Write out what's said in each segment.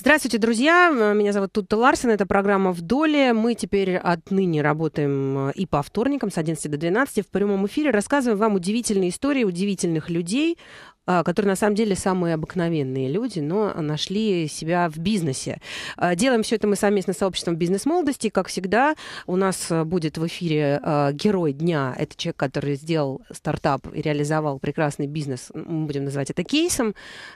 Здравствуйте, друзья. Меня зовут Тутта Ларсен. Это программа «Вдоле». Мы теперь отныне работаем э, и по вторникам с 11 до 12 в прямом эфире. Рассказываем вам удивительные истории удивительных людей, э, которые на самом деле самые обыкновенные люди, но нашли себя в бизнесе. Э, делаем все это мы совместно с сообществом «Бизнес молодости». Как всегда, у нас будет в эфире герой дня. Это человек, который сделал стартап и реализовал прекрасный бизнес. Мы будем называть это кейсом,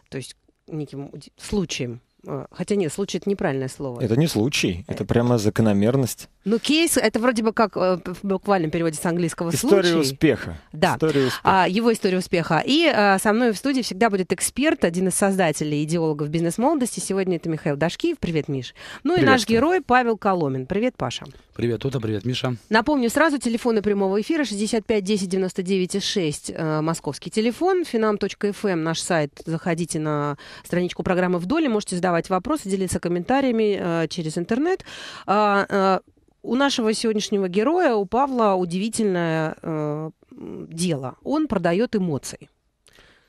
то есть неким случаем Э, хотя нет, случай это неправильное слово. Это не случай, это прямо закономерность. Ну, кейс это вроде бы как э, в буквальном переводе с английского История успеха. Да. История успеха. А, его история успеха. И а, со мной в студии всегда будет эксперт, один из создателей и идеологов бизнес-молодости. Сегодня это Михаил Дашкиев. Привет, Миш. Ну и наш герой Павел Коломин. Привет, Паша. Привет, Тута. Привет, Миша. Напомню сразу, телефоны прямого эфира 65 10 99 6, э, московский телефон, finam.fm, эм, наш сайт. Заходите на страничку программы «Вдоль» и можете задавать вопросы, делиться комментариями э, через интернет. А, э, э, у нашего сегодняшнего героя, у Павла, удивительное э, дело. Он продает эмоции.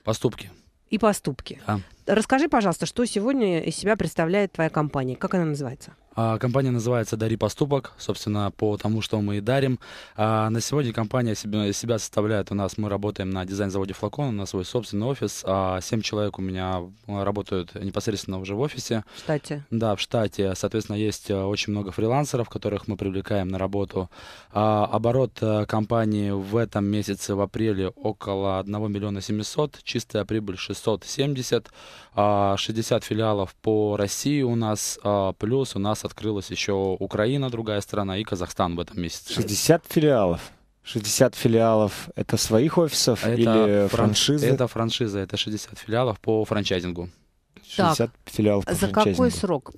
Поступки. И поступки. Да. Расскажи, пожалуйста, что сегодня из себя представляет твоя компания? Как она называется? А, компания называется «Дари поступок», собственно, по тому, что мы и дарим. А, на сегодня компания себя составляет у нас, мы работаем на дизайн-заводе «Флакон», у нас свой собственный офис. А семь человек у меня работают непосредственно уже в офисе. В штате. Да, в штате. Соответственно, есть э, очень много фрилансеров, которых мы привлекаем на работу. Оборот э, компании в этом месяце, в апреле, около 1 миллиона 700, чистая прибыль 670, 60 филиалов по России у нас, плюс у нас открылась еще Украина, другая страна, и Казахстан в этом месяце. 60 филиалов. 60 филиалов это своих офисов это или франшизы? Это франшиза, это 60 филиалов по франчайзингу. 60 так, филиалов по за франчайзингу. какой срок?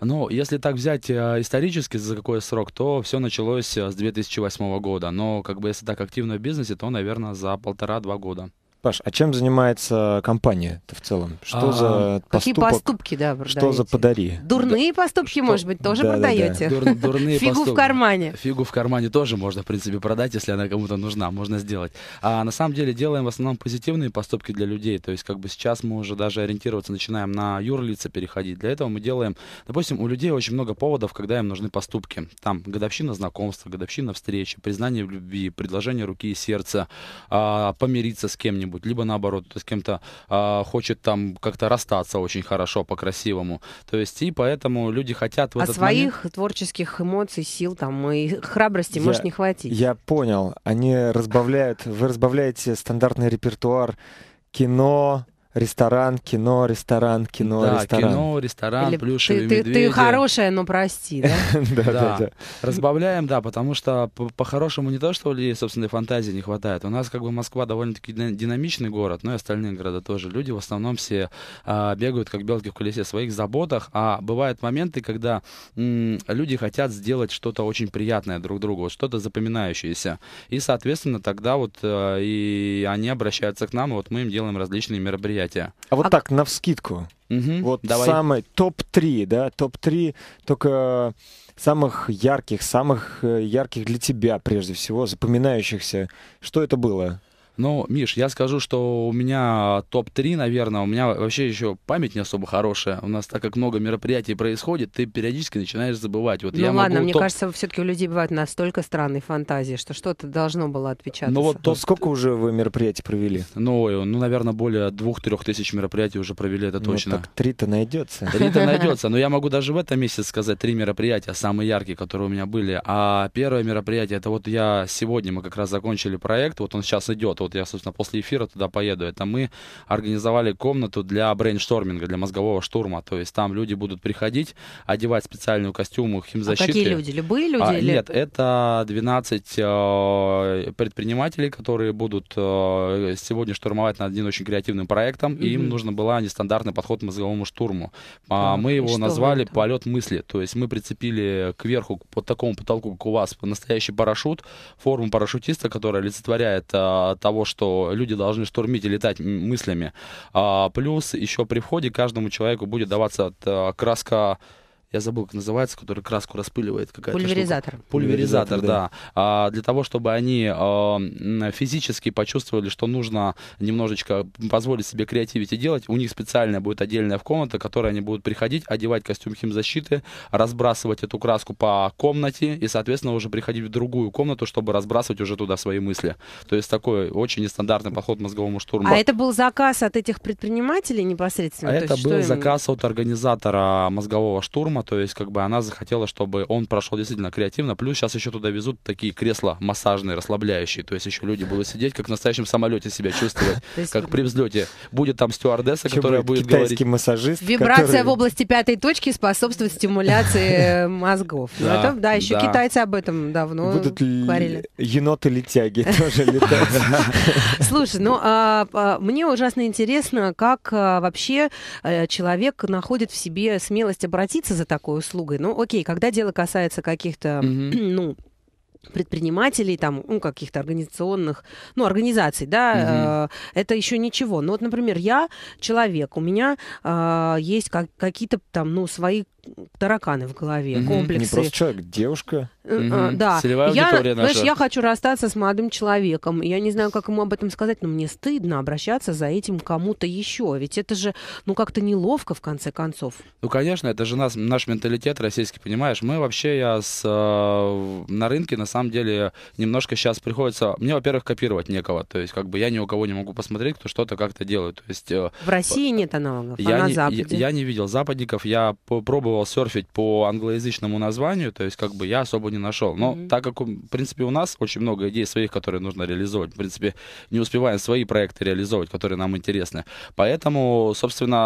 Ну, если так взять э, исторически, за какой срок, то все началось э, с 2008 года. Но как бы если так активно в бизнесе, то, наверное, за полтора-два года. Паш, а чем занимается компания-то в целом? Что а, за поступок? Какие поступки, да, продаете? Что за подари? Дурные да. поступки, что? может быть, тоже да, продаете? Да, да. Дур, Фигу поступки. в кармане. Фигу в кармане тоже можно, в принципе, продать, если она кому-то нужна, можно сделать. А на самом деле делаем в основном позитивные поступки для людей, то есть как бы сейчас мы уже даже ориентироваться начинаем на юрлица переходить. Для этого мы делаем, допустим, у людей очень много поводов, когда им нужны поступки. Там годовщина знакомства, годовщина встречи, признание в любви, предложение руки и сердца, а, помириться с кем-нибудь кем-нибудь, либо наоборот, с кем-то э, хочет там как-то расстаться очень хорошо, по-красивому. То есть, и поэтому люди хотят в а этот своих момент... творческих эмоций, сил там и храбрости я, может не хватить. Я понял. Они разбавляют, вы разбавляете стандартный репертуар кино, ресторан, кино, ресторан, кино, да, ресторан. кино, ресторан, Или плюшевые ты, медведи. Ты, ты хорошая, но прости, да? да, да, да. Разбавляем, да, потому что по-хорошему не то, что у людей собственной фантазии не хватает. У нас как бы Москва довольно-таки динамичный город, но и остальные города тоже. Люди в основном все а, бегают как белки в колесе в своих заботах, а бывают моменты, когда м, люди хотят сделать что-то очень приятное друг другу, вот что-то запоминающееся. И, соответственно, тогда вот э, и они обращаются к нам, и вот мы им делаем различные мероприятия мероприятия. А вот а... так, навскидку. Угу, вот давай. самый топ-3, да, топ-3 только самых ярких, самых э, ярких для тебя, прежде всего, запоминающихся. Что это было? Ну, Миш, я скажу, что у меня топ-3, наверное, у меня вообще еще память не особо хорошая. У нас так как много мероприятий происходит, ты периодически начинаешь забывать. Вот ну я ладно, могу мне топ... кажется, все-таки у людей бывают настолько странные фантазии, что что-то должно было отвечаться. Ну вот ну, топ... сколько уже вы мероприятий провели? Ну, ну наверное, более двух-трех тысяч мероприятий уже провели, это ну точно. Ну, так три-то найдется. Три-то найдется, но я могу даже в этом месяце сказать три мероприятия, самые яркие, которые у меня были. А первое мероприятие, это вот я сегодня, мы как раз закончили проект, вот он сейчас идет, вот вот я, собственно, после эфира туда поеду, это мы организовали комнату для брейншторминга, для мозгового штурма. То есть там люди будут приходить, одевать специальную костюму химзащиты. А какие люди? Любые люди? А, или... Нет, это 12 э, предпринимателей, которые будут э, сегодня штурмовать над одним очень креативным проектом, mm-hmm. и им нужно было нестандартный подход к мозговому штурму. А, мы его назвали «Полет мысли». То есть мы прицепили кверху, под такому потолку, как у вас, настоящий парашют, форму парашютиста, которая олицетворяет э, того, того, что люди должны штурмить и летать мыслями. А, плюс еще при входе каждому человеку будет даваться э, краска я забыл, как называется, который краску распыливает. Какая-то Пульверизатор. Штука. Пульверизатор, да. да. А, для того, чтобы они а, физически почувствовали, что нужно немножечко позволить себе креативить и делать, у них специальная будет отдельная комната, в которой они будут приходить, одевать костюм химзащиты, разбрасывать эту краску по комнате и, соответственно, уже приходить в другую комнату, чтобы разбрасывать уже туда свои мысли. То есть такой очень нестандартный подход к мозговому штурму. А это был заказ от этих предпринимателей непосредственно? А это есть, был заказ именно? от организатора мозгового штурма, тема, то есть как бы она захотела, чтобы он прошел действительно креативно, плюс сейчас еще туда везут такие кресла массажные, расслабляющие, то есть еще люди будут сидеть, как в настоящем самолете себя чувствовать, как при взлете. Будет там стюардесса, которая будет говорить... Китайский массажист. Вибрация в области пятой точки способствует стимуляции э, мозгов. Да, еще китайцы об этом давно говорили. Еноты-летяги тоже летают. Слушай, ну а, а, мне ужасно интересно, как а, вообще э, человек находит в себе смелость обратиться за такой услугой. Ну, окей, когда дело касается каких-то, mm-hmm. ну, предпринимателей, там, ну, каких-то организационных, ну, организаций, да, угу. э, это еще ничего. Но ну, вот, например, я человек, у меня э, есть как, какие-то там, ну, свои тараканы в голове, mm-hmm. комплексы. Не просто человек, девушка. Mm-hmm. Да. Целевая я, Знаешь, я хочу расстаться с молодым человеком. Я не знаю, как ему об этом сказать, но мне стыдно обращаться за этим кому-то еще. Ведь это же, ну, как-то неловко, в конце концов. Ну, конечно, это же нас, наш менталитет российский, понимаешь? Мы вообще, я с, э, на рынке, на самом деле, немножко сейчас приходится... Мне, во-первых, копировать некого. То есть, как бы я ни у кого не могу посмотреть, кто что-то как-то делает. То есть, э, в России нет аналогов, я а не, Западе? Я, я не видел западников, я пробовал пробовал серфить по англоязычному названию, то есть как бы я особо не нашел. Но mm-hmm. так как, в принципе, у нас очень много идей своих, которые нужно реализовывать, в принципе, не успеваем свои проекты реализовывать, которые нам интересны. Поэтому, собственно,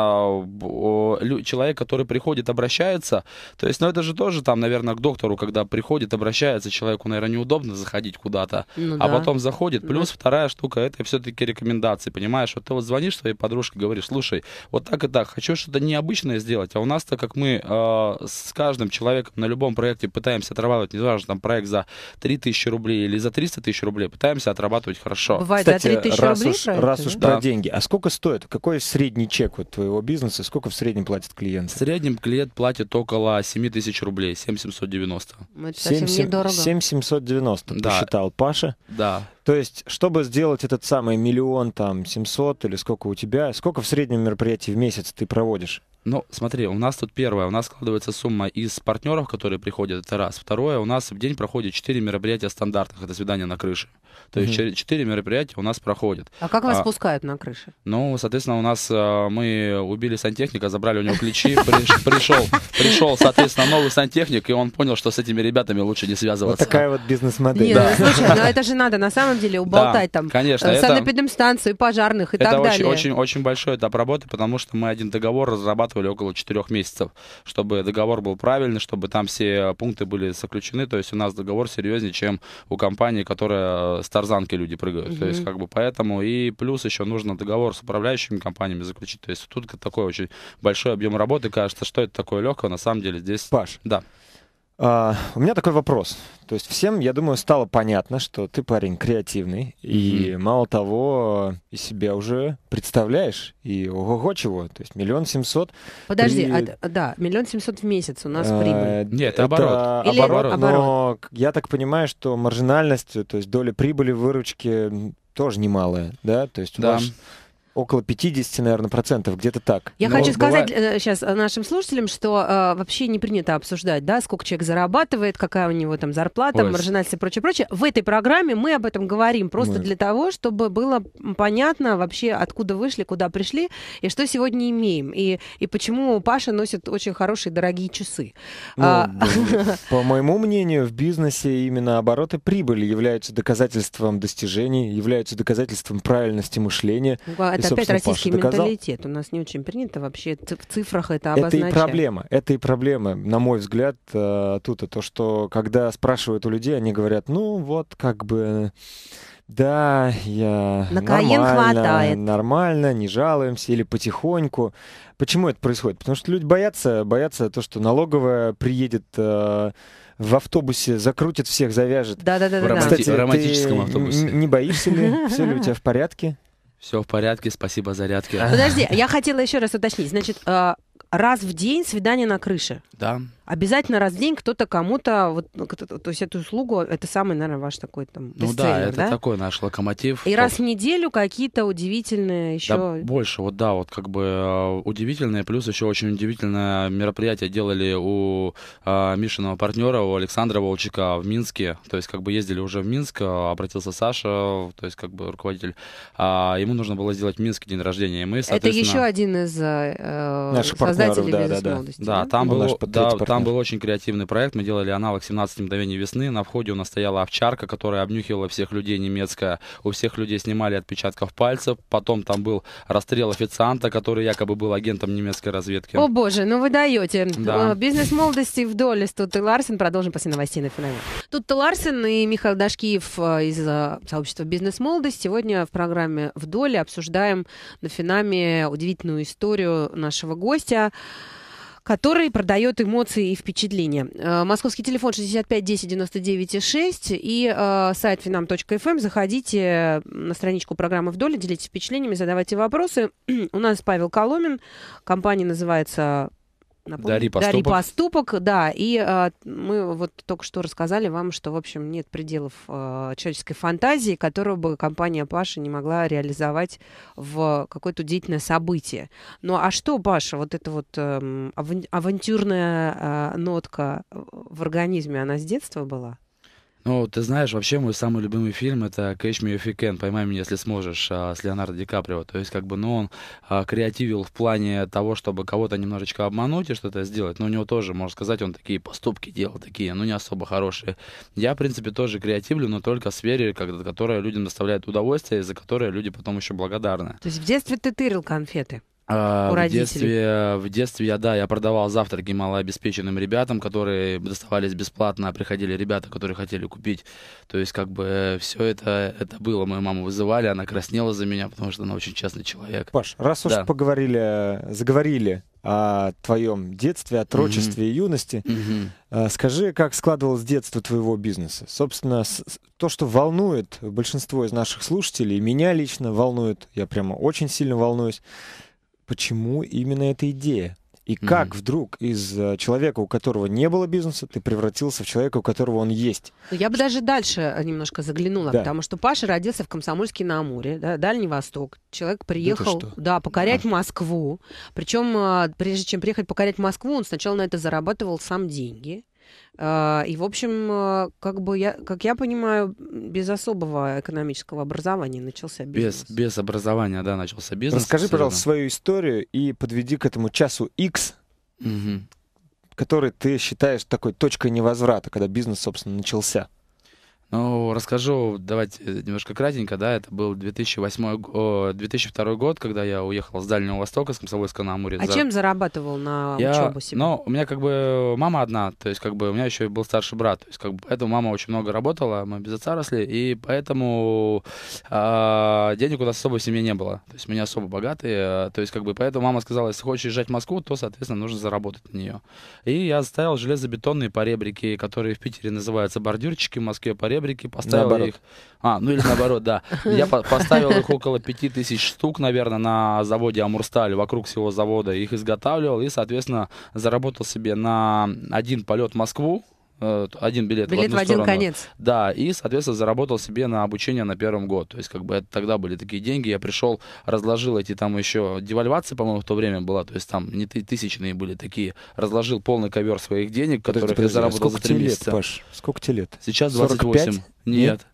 человек, который приходит, обращается, то есть, ну это же тоже там, наверное, к доктору, когда приходит, обращается, человеку, наверное, неудобно заходить куда-то, ну, а да. потом заходит. Плюс да. вторая штука, это все-таки рекомендации, понимаешь? Вот ты вот звонишь своей подружке, говоришь, слушай, вот так и так, хочу что-то необычное сделать, а у нас-то, как мы э, э, с каждым человеком на любом проекте пытаемся отрабатывать, не важно, там проект за 3000 рублей или за 300 тысяч рублей, пытаемся отрабатывать хорошо. Бывает Кстати, за 3000 раз рублей уж, проекты, Раз уж да? про деньги. А сколько стоит? Какой средний чек вот твоего бизнеса? Сколько в среднем платит клиент? В среднем клиент платит около 7 тысяч рублей, 7790. Ну, это 7, 7, недорого. 7790, да. посчитал Паша. Да. То есть, чтобы сделать этот самый миллион, там, 700 или сколько у тебя, сколько в среднем мероприятий в месяц ты проводишь? Ну, смотри, у нас тут первое, у нас складывается сумма из партнеров, которые приходят, это раз. Второе, у нас в день проходит 4 мероприятия стандартных, это свидание на крыше. То угу. есть 4 мероприятия у нас проходят. А как вас а, пускают на крыше? Ну, соответственно, у нас э, мы убили сантехника, забрали у него ключи, пришел, пришел, соответственно, новый сантехник, и он понял, что с этими ребятами лучше не связываться. такая вот бизнес-модель. Нет, ну, да. слушай, ну это же надо на самом деле уболтать да, там конечно, э, санэпидемстанцию, пожарных и так далее. Это очень-очень большой этап работы, потому что мы один договор разрабатываем отрабатывали около 4 месяцев, чтобы договор был правильный, чтобы там все пункты были заключены. То есть у нас договор серьезнее, чем у компании, которая с тарзанки люди прыгают. Угу. То есть как бы поэтому и плюс еще нужно договор с управляющими компаниями заключить. То есть тут такой очень большой объем работы. Кажется, что это такое легкое, на самом деле здесь... Паш, да. Uh, у меня такой вопрос. То есть всем, я думаю, стало понятно, что ты парень креативный, и mm-hmm. мало того, и себя уже представляешь, и ого-го чего, то есть миллион семьсот. Подожди, при... а, да, миллион семьсот в месяц у нас а, прибыль. Нет, это оборот. Это Или оборот, оборот. Но я так понимаю, что маржинальность, то есть доля прибыли, выручки тоже немалая, да? То есть да. у вас около 50, наверное, процентов, где-то так. Я Но хочу сказать сейчас э, э, нашим слушателям, что э, вообще не принято обсуждать, да, сколько человек зарабатывает, какая у него там зарплата, Ой. маржинальность и прочее, прочее. В этой программе мы об этом говорим просто мы... для того, чтобы было понятно вообще, откуда вышли, куда пришли и что сегодня имеем. И, и почему Паша носит очень хорошие дорогие часы. Ну, а, по моему мнению, в бизнесе именно обороты прибыли являются доказательством достижений, являются доказательством правильности мышления. А, это это опять российский Паша доказал. менталитет. У нас не очень принято вообще в цифрах это обозначать. Это и проблема. Это и проблема, на мой взгляд, э, тут и то, что когда спрашивают у людей, они говорят, ну вот как бы... Да, я на нормально, хватает. нормально, не жалуемся или потихоньку. Почему это происходит? Потому что люди боятся, боятся то, что налоговая приедет э, в автобусе, закрутит всех, завяжет. Да, да, да, в да. Романти- Кстати, в романтическом автобусе. Не боишься ли? Все ли у тебя в порядке? Все в порядке, спасибо зарядки. Подожди, я хотела еще раз уточнить. Значит, э, раз в день свидание на крыше. Да обязательно раз в день кто-то кому-то, вот, ну, то есть эту услугу, это самый, наверное, ваш такой там Ну да, это да? такой наш локомотив. И топ. раз в неделю какие-то удивительные еще... Да, больше, вот да, вот как бы э, удивительные, плюс еще очень удивительное мероприятие делали у э, Мишиного партнера, у Александра Волчика в Минске, то есть как бы ездили уже в Минск, э, обратился Саша, то есть как бы руководитель, а ему нужно было сделать в Минске день рождения, и мы, соответственно... Это еще один из э, создателей да, бизнес да, да. да, там был, наш да, там был очень креативный проект. Мы делали аналог 17 мгновений весны. На входе у нас стояла овчарка, которая обнюхивала всех людей немецкая. У всех людей снимали отпечатков пальцев. Потом там был расстрел официанта, который якобы был агентом немецкой разведки. О боже, ну вы даете. Да. Э, бизнес молодости в доле. Тут и Ларсен. Продолжим после новостей на финале. Тут Ларсен и Михаил Дашкиев э, из э, сообщества бизнес молодость. Сегодня в программе «В доле» обсуждаем на финале удивительную историю нашего гостя который продает эмоции и впечатления. Э, московский телефон 65 10 99 6 и э, сайт finam.fm. Эм. Заходите на страничку программы «Вдоль», делитесь впечатлениями, задавайте вопросы. У нас Павел Коломин, компания называется Напомню, дари поступок. Дари поступок, да. И э, мы вот только что рассказали вам, что, в общем, нет пределов э, человеческой фантазии, которую бы компания Паша не могла реализовать в какое-то удивительное событие. Ну а что, Паша, вот эта вот э, авантюрная э, нотка в организме, она с детства была? Ну, ты знаешь, вообще мой самый любимый фильм это Catch Me If You Can, поймай меня, если сможешь, а, с Леонардо Ди Каприо. То есть, как бы, ну, он а, креативил в плане того, чтобы кого-то немножечко обмануть и что-то сделать. Но у него тоже, можно сказать, он такие поступки делал, такие, ну, не особо хорошие. Я, в принципе, тоже креативлю, но только в сфере, которая людям доставляет удовольствие, и за которое люди потом еще благодарны. То есть в детстве ты тырил конфеты? А, у в детстве, в детстве я, да, я продавал завтраки малообеспеченным ребятам, которые доставались бесплатно, а приходили ребята, которые хотели купить. То есть, как бы, э, все это, это было. Мою маму вызывали, она краснела за меня, потому что она очень честный человек. Паш, раз да. уж поговорили, заговорили о твоем детстве, отрочестве mm-hmm. юности, mm-hmm. скажи, как складывалось детство твоего бизнеса? Собственно, то, что волнует большинство из наших слушателей, меня лично волнует, я прямо очень сильно волнуюсь, почему именно эта идея. И mm-hmm. как вдруг из э, человека, у которого не было бизнеса, ты превратился в человека, у которого он есть? Ну, я бы даже дальше э, немножко заглянула, да. потому что Паша родился в Комсомольске на Амуре, да, Дальний Восток. Человек приехал, да, да покорять да. Москву. Причем, э, прежде чем приехать покорять Москву, он сначала на это зарабатывал сам деньги. А, и, в общем, э, как бы я, как я понимаю, без особого экономического образования начался бизнес. Без, без образования, да, начался бизнес. Расскажи, пожалуйста, свою историю и подведи к этому часу X, угу. который ты считаешь такой точкой невозврата, когда бизнес, собственно, начался. Ну, расскажу, давайте э, немножко кратенько, да, это был 2008, 2002 год, когда я уехал с Дальнего Востока, с Комсомольска на Амуре. А за... чем зарабатывал на я... учебу себе? Ну, у меня как бы мама одна, то есть как бы у меня еще был старший брат, то есть как бы поэтому мама очень много работала, мы без отца росли, и поэтому э, денег у нас особо в семье не было, то есть мы не особо богатые, то есть как бы поэтому мама сказала, если хочешь езжать в Москву, то, соответственно, нужно заработать на нее. И я ставил железобетонные поребрики, которые в Питере называются бордюрчики, в Москве поребрики, ребрики, поставил наоборот. их. А, ну или наоборот, да. Я поставил их около 5000 штук, наверное, на заводе Амурсталь, вокруг всего завода. Их изготавливал и, соответственно, заработал себе на один полет в Москву Э, один билет, билет в, одну в один сторону. конец. Да, и, соответственно, заработал себе на обучение на первом год. То есть, как бы это тогда были такие деньги. Я пришел, разложил эти там еще девальвации, по-моему, в то время была. То есть там не тысячные были такие. Разложил полный ковер своих денег, которые я а заработал сколько за 3 тебе месяца. Лет, Паш? Сколько тебе лет? Сейчас 28. 45? Нет. Нет.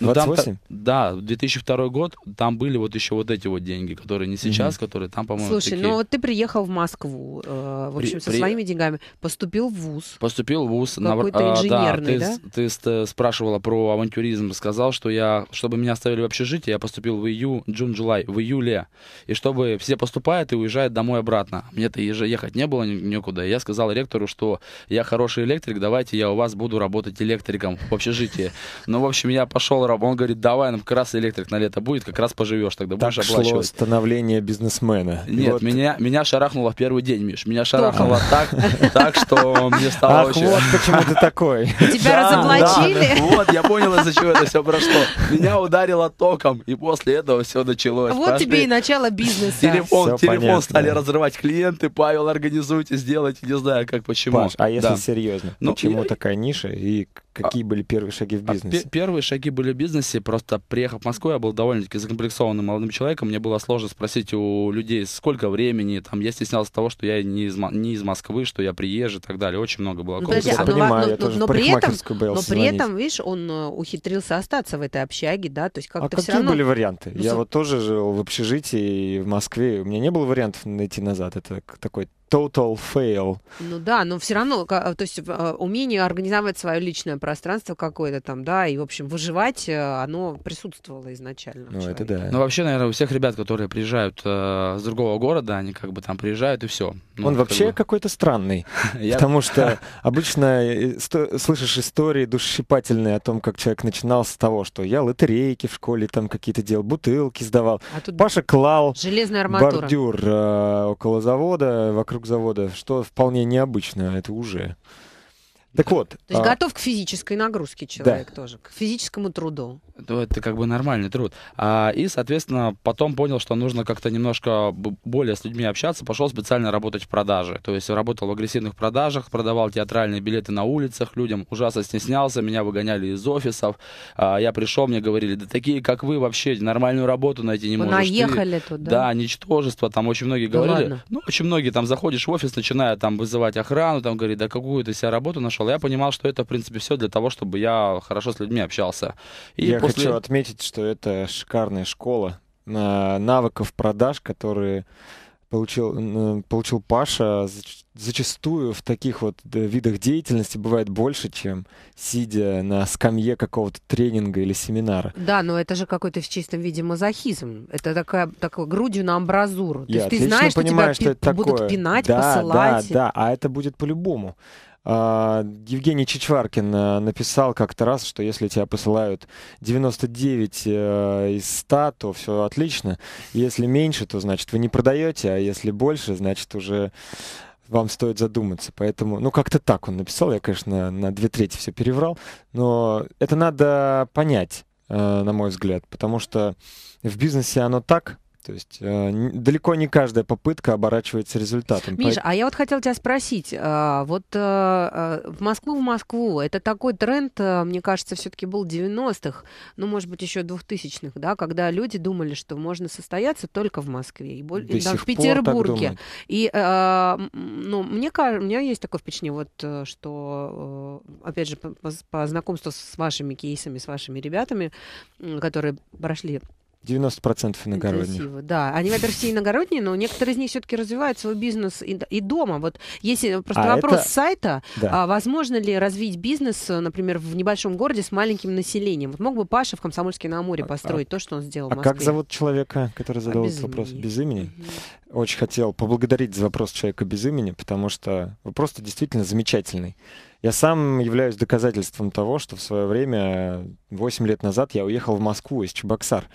Ну, 28? Там, да, 2002 год, там были вот еще вот эти вот деньги, которые не сейчас, угу. которые там, по-моему, Слушай, такие... ну вот ты приехал в Москву, э, в общем, при, со при... своими деньгами, поступил в ВУЗ. Поступил в ВУЗ. Какой-то на... инженерный, а, да? Ты, да? Ты, ты э, спрашивала про авантюризм, сказал, что я, чтобы меня оставили в общежитии, я поступил в июнь джун, джулай, в июле, и чтобы все поступают и уезжают домой обратно. Мне-то ехать не было никуда, я сказал ректору, что я хороший электрик, давайте я у вас буду работать электриком в общежитии. Ну, в общем, я пошел здорово. Он говорит, давай, нам как раз электрик на лето будет, как раз поживешь тогда, так будешь шло становление бизнесмена. Нет, вот. меня, меня шарахнуло в первый день, Миш. Меня шарахнуло так, так, что мне стало очень... вот почему ты такой. Тебя разоблачили? Вот, я понял, из-за чего это все прошло. Меня ударило током, и после этого все началось. Вот тебе и начало бизнеса. Телефон, телефон стали разрывать клиенты, Павел, организуйте, сделайте, не знаю, как, почему. Паш, а если серьезно, ну, почему такая ниша и Какие а, были первые шаги в а бизнесе? Первые шаги были в бизнесе. Просто приехав в Москву, я был довольно-таки закомплексованным молодым человеком. Мне было сложно спросить у людей, сколько времени. Там, я стеснялся того, что я не из, не из Москвы, что я приезжу и так далее. Очень много было. Ну, а, ну но, понимаю, но, при этом, но при этом, видишь, он э, ухитрился остаться в этой общаге, да? То есть а как-то а какие равно... были варианты? Ну, я с... вот тоже жил в общежитии в Москве. У меня не было вариантов найти назад. Это такой total fail. Ну да, но все равно, э, то есть э, умение организовать свое личное пространство какое-то там, да, и, в общем, выживать, э, оно присутствовало изначально. Ну, это да. Ну, вообще, наверное, у всех ребят, которые приезжают э, с другого города, они как бы там приезжают и все. Ну, Он вообще как бы... какой-то странный, потому что обычно слышишь истории душесчипательные о том, как человек начинал с того, что я лотерейки в школе там какие-то делал, бутылки сдавал. А Паша клал бордюр около завода, вокруг рок-завода, что вполне необычно, а это уже. Так вот. То есть а... готов к физической нагрузке человек да. тоже, к физическому труду. Ну, это как бы нормальный труд. А, и, соответственно, потом понял, что нужно как-то немножко более с людьми общаться, пошел специально работать в продаже. То есть работал в агрессивных продажах, продавал театральные билеты на улицах людям, ужасно стеснялся, меня выгоняли из офисов. А, я пришел, мне говорили, да такие, как вы, вообще нормальную работу найти не вы можешь. наехали ты... туда. Да, ничтожество, там очень многие да говорили. Ладно. Ну, очень многие, там заходишь в офис, начинают там вызывать охрану, там говорит, да какую ты себя работу нашел, слушал. Я понимал, что это, в принципе, все для того, чтобы я хорошо с людьми общался. И я после... хочу отметить, что это шикарная школа навыков продаж, которые получил, получил Паша, зачастую в таких вот э, видах деятельности бывает больше, чем сидя на скамье какого-то тренинга или семинара. Да, но это же какой-то в чистом виде мазохизм. Это такая, такая грудью на амбразуру. То Я есть ты знаешь, понимаю, что, тебя что это будут такое. пинать, да, посылать. Да, да, а это будет по-любому. А, Евгений Чичваркин э, написал как-то раз, что если тебя посылают 99 э, из 100, то все отлично. Если меньше, то значит вы не продаете, а если больше, значит уже вам стоит задуматься. Поэтому, ну, как-то так он написал. Я, конечно, на две трети все переврал. Но это надо понять, э, на мой взгляд, потому что в бизнесе оно так, то есть э, далеко не каждая попытка оборачивается результатом. Миша, а я вот хотел тебя спросить, э, вот э, э, в Москву в Москву, это такой тренд, э, мне кажется, все-таки был 90-х, ну, может быть, еще 2000-х, да, когда люди думали, что можно состояться только в Москве, и, более, и да, в Петербурге. И, э, ну, мне кажется, у меня есть такое впечатление, вот, э, что, э, опять же, по, по знакомству с вашими кейсами, с вашими ребятами, которые прошли 90% иногородних. Интенсивы, да. Они, во-первых, все иногородние, но некоторые из них все-таки развивают свой бизнес и, и дома. Вот если э, просто а вопрос это... сайта, да. а, возможно ли развить бизнес, э, например, в небольшом городе с маленьким населением? Вот мог бы Паша в Комсомольске на Амуре а, построить а, то, что он сделал а в Москве? как зовут человека, который задал а этот вопрос? Без имени? Угу. Очень хотел поблагодарить за вопрос человека без имени, потому что вопрос действительно замечательный. Я сам являюсь доказательством того, что в свое время, 8 лет назад, я уехал в Москву из Чебоксар.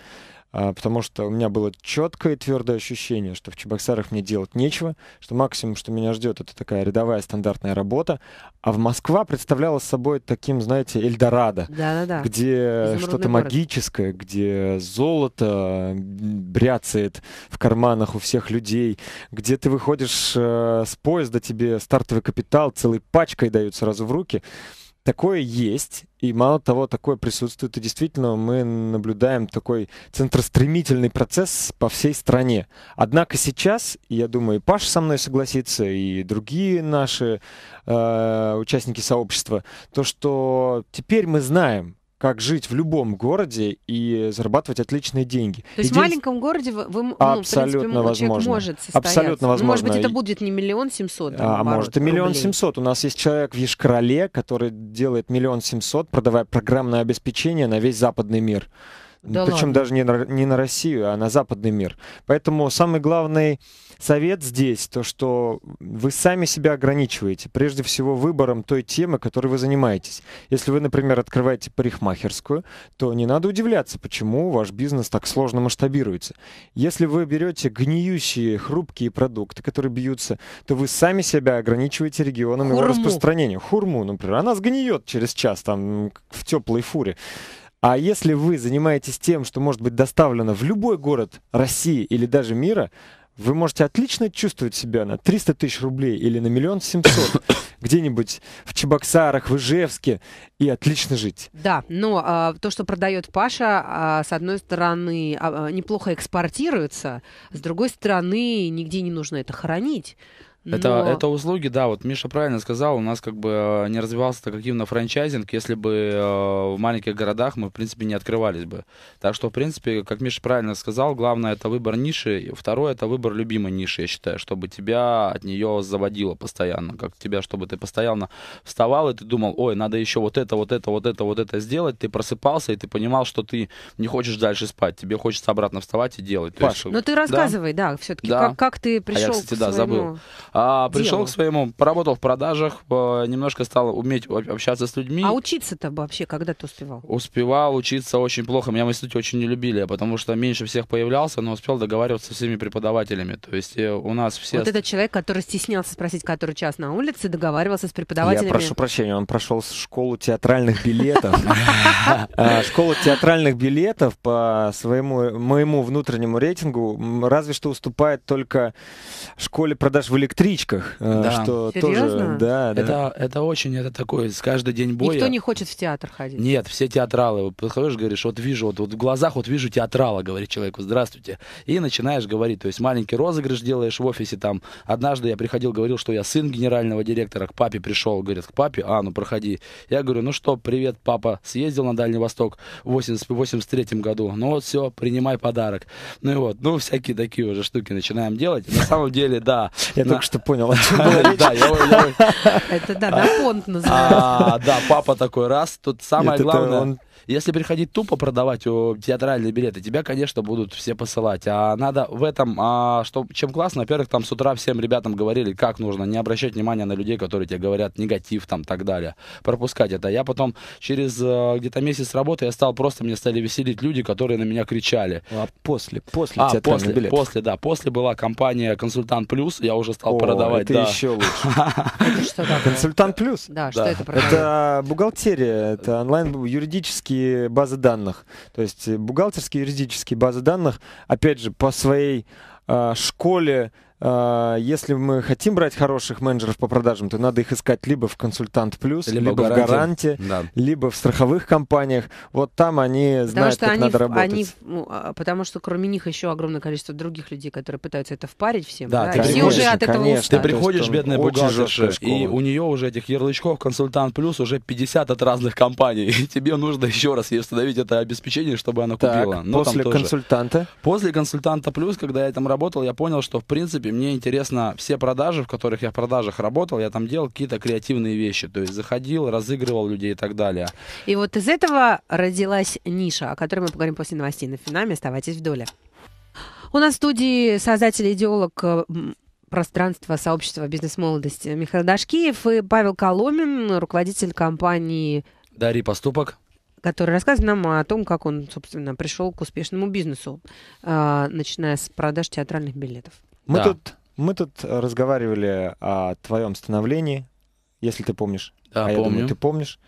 А, потому что у меня было четкое и твердое ощущение, что в Чебоксарах мне делать нечего, что максимум, что меня ждет, это такая рядовая стандартная работа, а в Москва представляла собой таким, знаете, Эльдорадо, да, да, да. где что-то магическое, где золото бряцает в карманах у всех людей, где ты выходишь э, с поезда, тебе стартовый капитал целой пачкой дают сразу в руки — такое есть, и мало того, такое присутствует. И действительно, мы наблюдаем такой центростремительный процесс по всей стране. Однако сейчас, я думаю, и Паша со мной согласится, и другие наши э, участники сообщества, то, что теперь мы знаем, как жить в любом городе и зарабатывать отличные деньги. То есть и в маленьком городе вы, вы ну, абсолютно в принципе, возможно. может состояться. Абсолютно возможно. Ну, может быть, это будет не миллион семьсот. А оборот, может и миллион семьсот. У нас есть человек в Ешкроле, который делает миллион семьсот, продавая программное обеспечение на весь западный мир. Да Причем ладно. даже не на, не на Россию, а на западный мир. Поэтому самый главный совет здесь, то что вы сами себя ограничиваете, прежде всего выбором той темы, которой вы занимаетесь. Если вы, например, открываете парикмахерскую, то не надо удивляться, почему ваш бизнес так сложно масштабируется. Если вы берете гниющие, хрупкие продукты, которые бьются, то вы сами себя ограничиваете регионом Хурму. его распространения. Хурму, например, она сгниет через час там в теплой фуре. А если вы занимаетесь тем, что может быть доставлено в любой город России или даже мира, вы можете отлично чувствовать себя на 300 тысяч рублей или на миллион семьсот где-нибудь в Чебоксарах, в Ижевске и отлично жить. Да, но а, то, что продает Паша, а, с одной стороны, а, а неплохо экспортируется, с другой стороны, нигде не нужно это хранить. Но... Это, это услуги, да, вот Миша правильно сказал, у нас как бы э, не развивался так активно франчайзинг, если бы э, в маленьких городах мы, в принципе, не открывались бы. Так что, в принципе, как Миша правильно сказал, главное это выбор ниши, второе это выбор любимой ниши, я считаю, чтобы тебя от нее заводило постоянно, как тебя, чтобы ты постоянно вставал и ты думал, ой, надо еще вот это, вот это, вот это, вот это сделать, ты просыпался и ты понимал, что ты не хочешь дальше спать, тебе хочется обратно вставать и делать. Паш, есть, ну ты рассказывай, да, да все-таки, да. Как, как ты пришел а я, кстати, к своему... да, забыл. А, пришел к своему, поработал в продажах, э, немножко стал уметь общаться с людьми. А учиться-то вообще когда ты успевал? Успевал учиться очень плохо. Меня в институте очень не любили, потому что меньше всех появлялся, но успел договариваться со всеми преподавателями. То есть э, у нас все... Вот этот человек, который стеснялся спросить, который час на улице, договаривался с преподавателями. Я прошу прощения, он прошел школу театральных билетов. А, школу театральных билетов по своему моему внутреннему рейтингу разве что уступает только школе продаж в электрике электричках, э, да. что Серьезно? тоже... Да, да. Это, это очень, это такое, с каждый день боя. Никто не хочет в театр ходить? Нет, все театралы. подходишь, говоришь, вот вижу, вот, вот в глазах вот вижу театрала, говорит человеку, здравствуйте. И начинаешь говорить, то есть маленький розыгрыш делаешь в офисе там. Однажды я приходил, говорил, что я сын генерального директора, к папе пришел, говорит, к папе, а, ну проходи. Я говорю, ну что, привет, папа, съездил на Дальний Восток в 80, 83 году, ну вот все, принимай подарок. Ну и вот, ну всякие такие уже штуки начинаем делать. На самом деле, да. Я только что наконец понял, Да, Это, да, да, понт а, называется. Да, папа такой раз. Тут самое главное... Если приходить тупо продавать э, театральные билеты, тебя, конечно, будут все посылать. А надо в этом, а, что, чем классно, во-первых, там с утра всем ребятам говорили, как нужно не обращать внимания на людей, которые тебе говорят негатив там так далее. Пропускать это. Я потом через э, где-то месяц работы я стал просто, мне стали веселить люди, которые на меня кричали. А после, после а, после, билет. после, да. После была компания «Консультант Плюс», я уже стал О, продавать. это да. еще лучше. Консультант Плюс? Да, что это продает? Это бухгалтерия, это онлайн-юридические юридические базы данных. То есть э, бухгалтерские юридические базы данных, опять же, по своей а, школе а, если мы хотим брать хороших менеджеров по продажам, то надо их искать либо в консультант плюс, либо, либо в гаранте, да. либо в страховых компаниях. Вот там они потому знают, что как они, надо работать. Они, ну, а, потому что кроме них еще огромное количество других людей, которые пытаются это впарить всем. Да, да? Ты все уже от этого конечно, Ты приходишь, есть, бедная бухгалтерша, и у нее уже этих ярлычков консультант плюс уже 50 от разных компаний. И тебе нужно еще раз ей установить это обеспечение, чтобы она так, купила. Но после консультанта? После консультанта плюс, когда я там работал, я понял, что в принципе принципе, мне интересно все продажи, в которых я в продажах работал, я там делал какие-то креативные вещи. То есть заходил, разыгрывал людей и так далее. И вот из этого родилась ниша, о которой мы поговорим после новостей на финале. Оставайтесь в доле. У нас в студии создатель идеолог э, пространства сообщества бизнес-молодости Михаил Дашкиев и Павел Коломин, руководитель компании «Дари поступок», который рассказывает нам о том, как он, собственно, пришел к успешному бизнесу, а, начиная с продаж театральных билетов. Мы, да. тут, мы тут э, разговаривали о твоем становлении, если ты помнишь. Да, а помню. я думаю, ты помнишь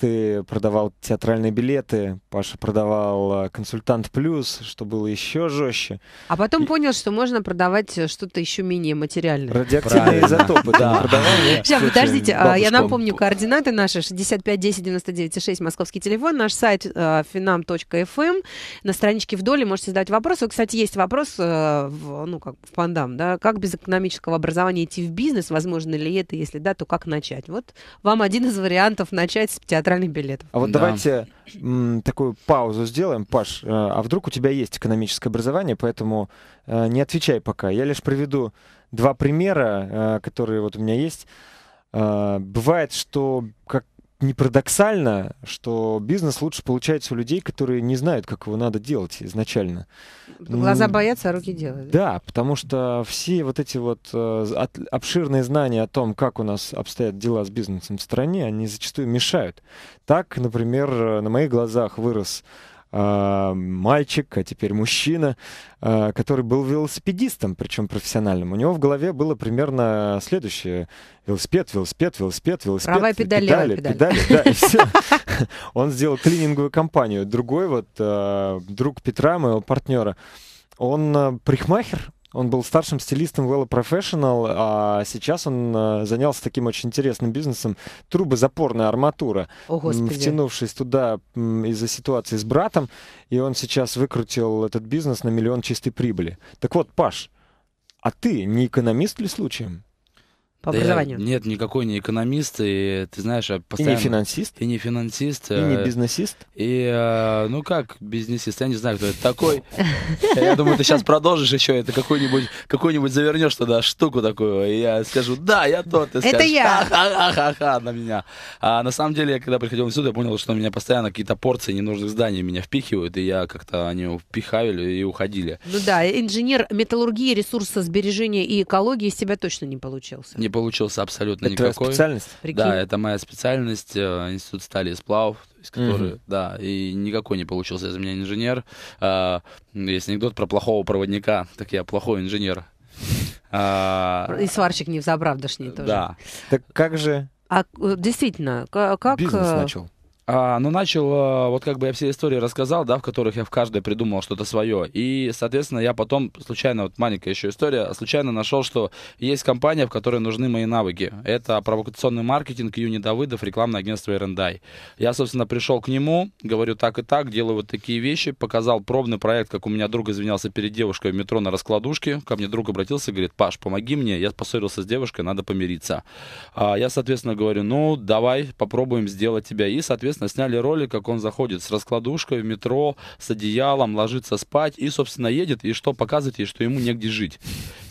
ты продавал театральные билеты, Паша продавал э, консультант плюс, что было еще жестче. А потом и... понял, что можно продавать э, что-то еще менее материальное. Радиоактивные изотопы, да. Ну, Сейчас, подождите, а, я напомню координаты наши 65 10 99 московский телефон, наш сайт finam.fm, э, эм. на страничке вдоль можете задать вопросы. Кстати, есть вопрос, ну, как в пандам, да, как без экономического образования идти в бизнес, возможно ли это, если да, то как начать? Вот вам один из вариантов начать с театра магистральных билетов. А вот да. давайте м, такую паузу сделаем, Паш. Э, а вдруг у тебя есть экономическое образование, поэтому э, не отвечай пока. Я лишь приведу два примера, э, которые вот у меня есть. Э, бывает, что как не парадоксально, что бизнес лучше получается у людей, которые не знают, как его надо делать изначально. Глаза ну, боятся, а руки делают. Да, потому что все вот эти вот э, обширные знания о том, как у нас обстоят дела с бизнесом в стране, они зачастую мешают. Так, например, э, на моих глазах вырос а, мальчик, а теперь мужчина, а, который был велосипедистом, причем профессиональным. У него в голове было примерно следующее. Велосипед, велосипед, велосипед, велосипед. Правая педаль, педали, педаль. педали, да, и все. Он сделал клининговую компанию. Другой вот а, друг Петра, моего партнера, он парикмахер, он был старшим стилистом Well Professional, а сейчас он э, занялся таким очень интересным бизнесом — трубы запорная арматура. О, Втянувшись туда из-за ситуации с братом, и он сейчас выкрутил этот бизнес на миллион чистой прибыли. Так вот, Паш, а ты не экономист ли случаем? По да образованию? Я, нет, никакой не экономист, и ты знаешь, я постоянно... И не финансист? И не финансист. И не э, бизнесист? И, э, ну как бизнесист, я не знаю, кто это такой. Я думаю, ты сейчас продолжишь еще это, какую-нибудь какую завернешь туда штуку такую, и я скажу, да, я тот, это я. ха-ха-ха на меня. А на самом деле, я когда приходил в институт, я понял, что у меня постоянно какие-то порции ненужных зданий меня впихивают, и я как-то они впихали и уходили. Ну да, инженер металлургии, ресурсосбережения и экологии из тебя точно не получился. Не получился абсолютно это никакой. Это специальность? Прикинь. Да, это моя специальность, э, институт стали и сплавов, есть, который, mm да, и никакой не получился из меня инженер. А, есть анекдот про плохого проводника, так я плохой инженер. А, и сварщик не взаправдошний тоже. Да. Так как же... А э, действительно, как... Бизнес э, начал. А, ну, начал, э, вот как бы я все истории рассказал, да, в которых я в каждой придумал что-то свое. И, соответственно, я потом случайно, вот маленькая еще история, случайно нашел, что есть компания, в которой нужны мои навыки. Это провокационный маркетинг Юни Давыдов, рекламное агентство R&I. Я, собственно, пришел к нему, говорю так и так, делаю вот такие вещи, показал пробный проект, как у меня друг извинялся перед девушкой в метро на раскладушке. Ко мне друг обратился говорит, Паш, помоги мне, я поссорился с девушкой, надо помириться. А, я, соответственно, говорю, ну, давай попробуем сделать тебя. И, соответственно, интересно, сняли ролик, как он заходит с раскладушкой в метро, с одеялом, ложится спать и, собственно, едет, и что показывает ей, что ему негде жить.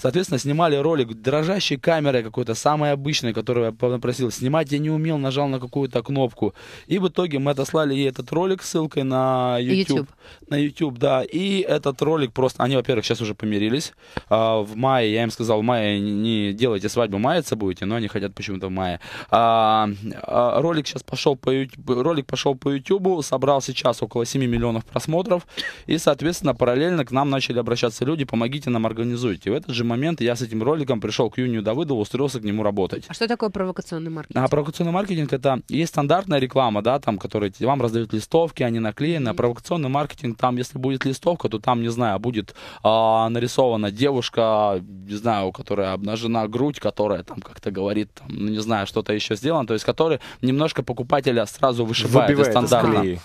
Соответственно, снимали ролик дрожащей камерой какой-то, самой обычной, которую я попросил снимать, я не умел, нажал на какую-то кнопку. И в итоге мы отослали ей этот ролик с ссылкой на YouTube. YouTube. На YouTube, да. И этот ролик просто... Они, во-первых, сейчас уже помирились. А, в мае, я им сказал, в мае не делайте свадьбу, маяться будете, но они хотят почему-то в мае. А, а, ролик сейчас пошел по YouTube ролик пошел по YouTube, собрал сейчас около 7 миллионов просмотров, и, соответственно, параллельно к нам начали обращаться люди, помогите нам, организуйте. В этот же момент я с этим роликом пришел к Юнию Давыдову, устроился к нему работать. А что такое провокационный маркетинг? А провокационный маркетинг — это есть стандартная реклама, да, там, которая вам раздают листовки, они наклеены, а провокационный маркетинг, там, если будет листовка, то там, не знаю, будет а, нарисована девушка, не знаю, у которой обнажена грудь, которая там как-то говорит, там, ну, не знаю, что-то еще сделано, то есть который немножко покупателя сразу выше вышибает Выбивает из стандарта. Из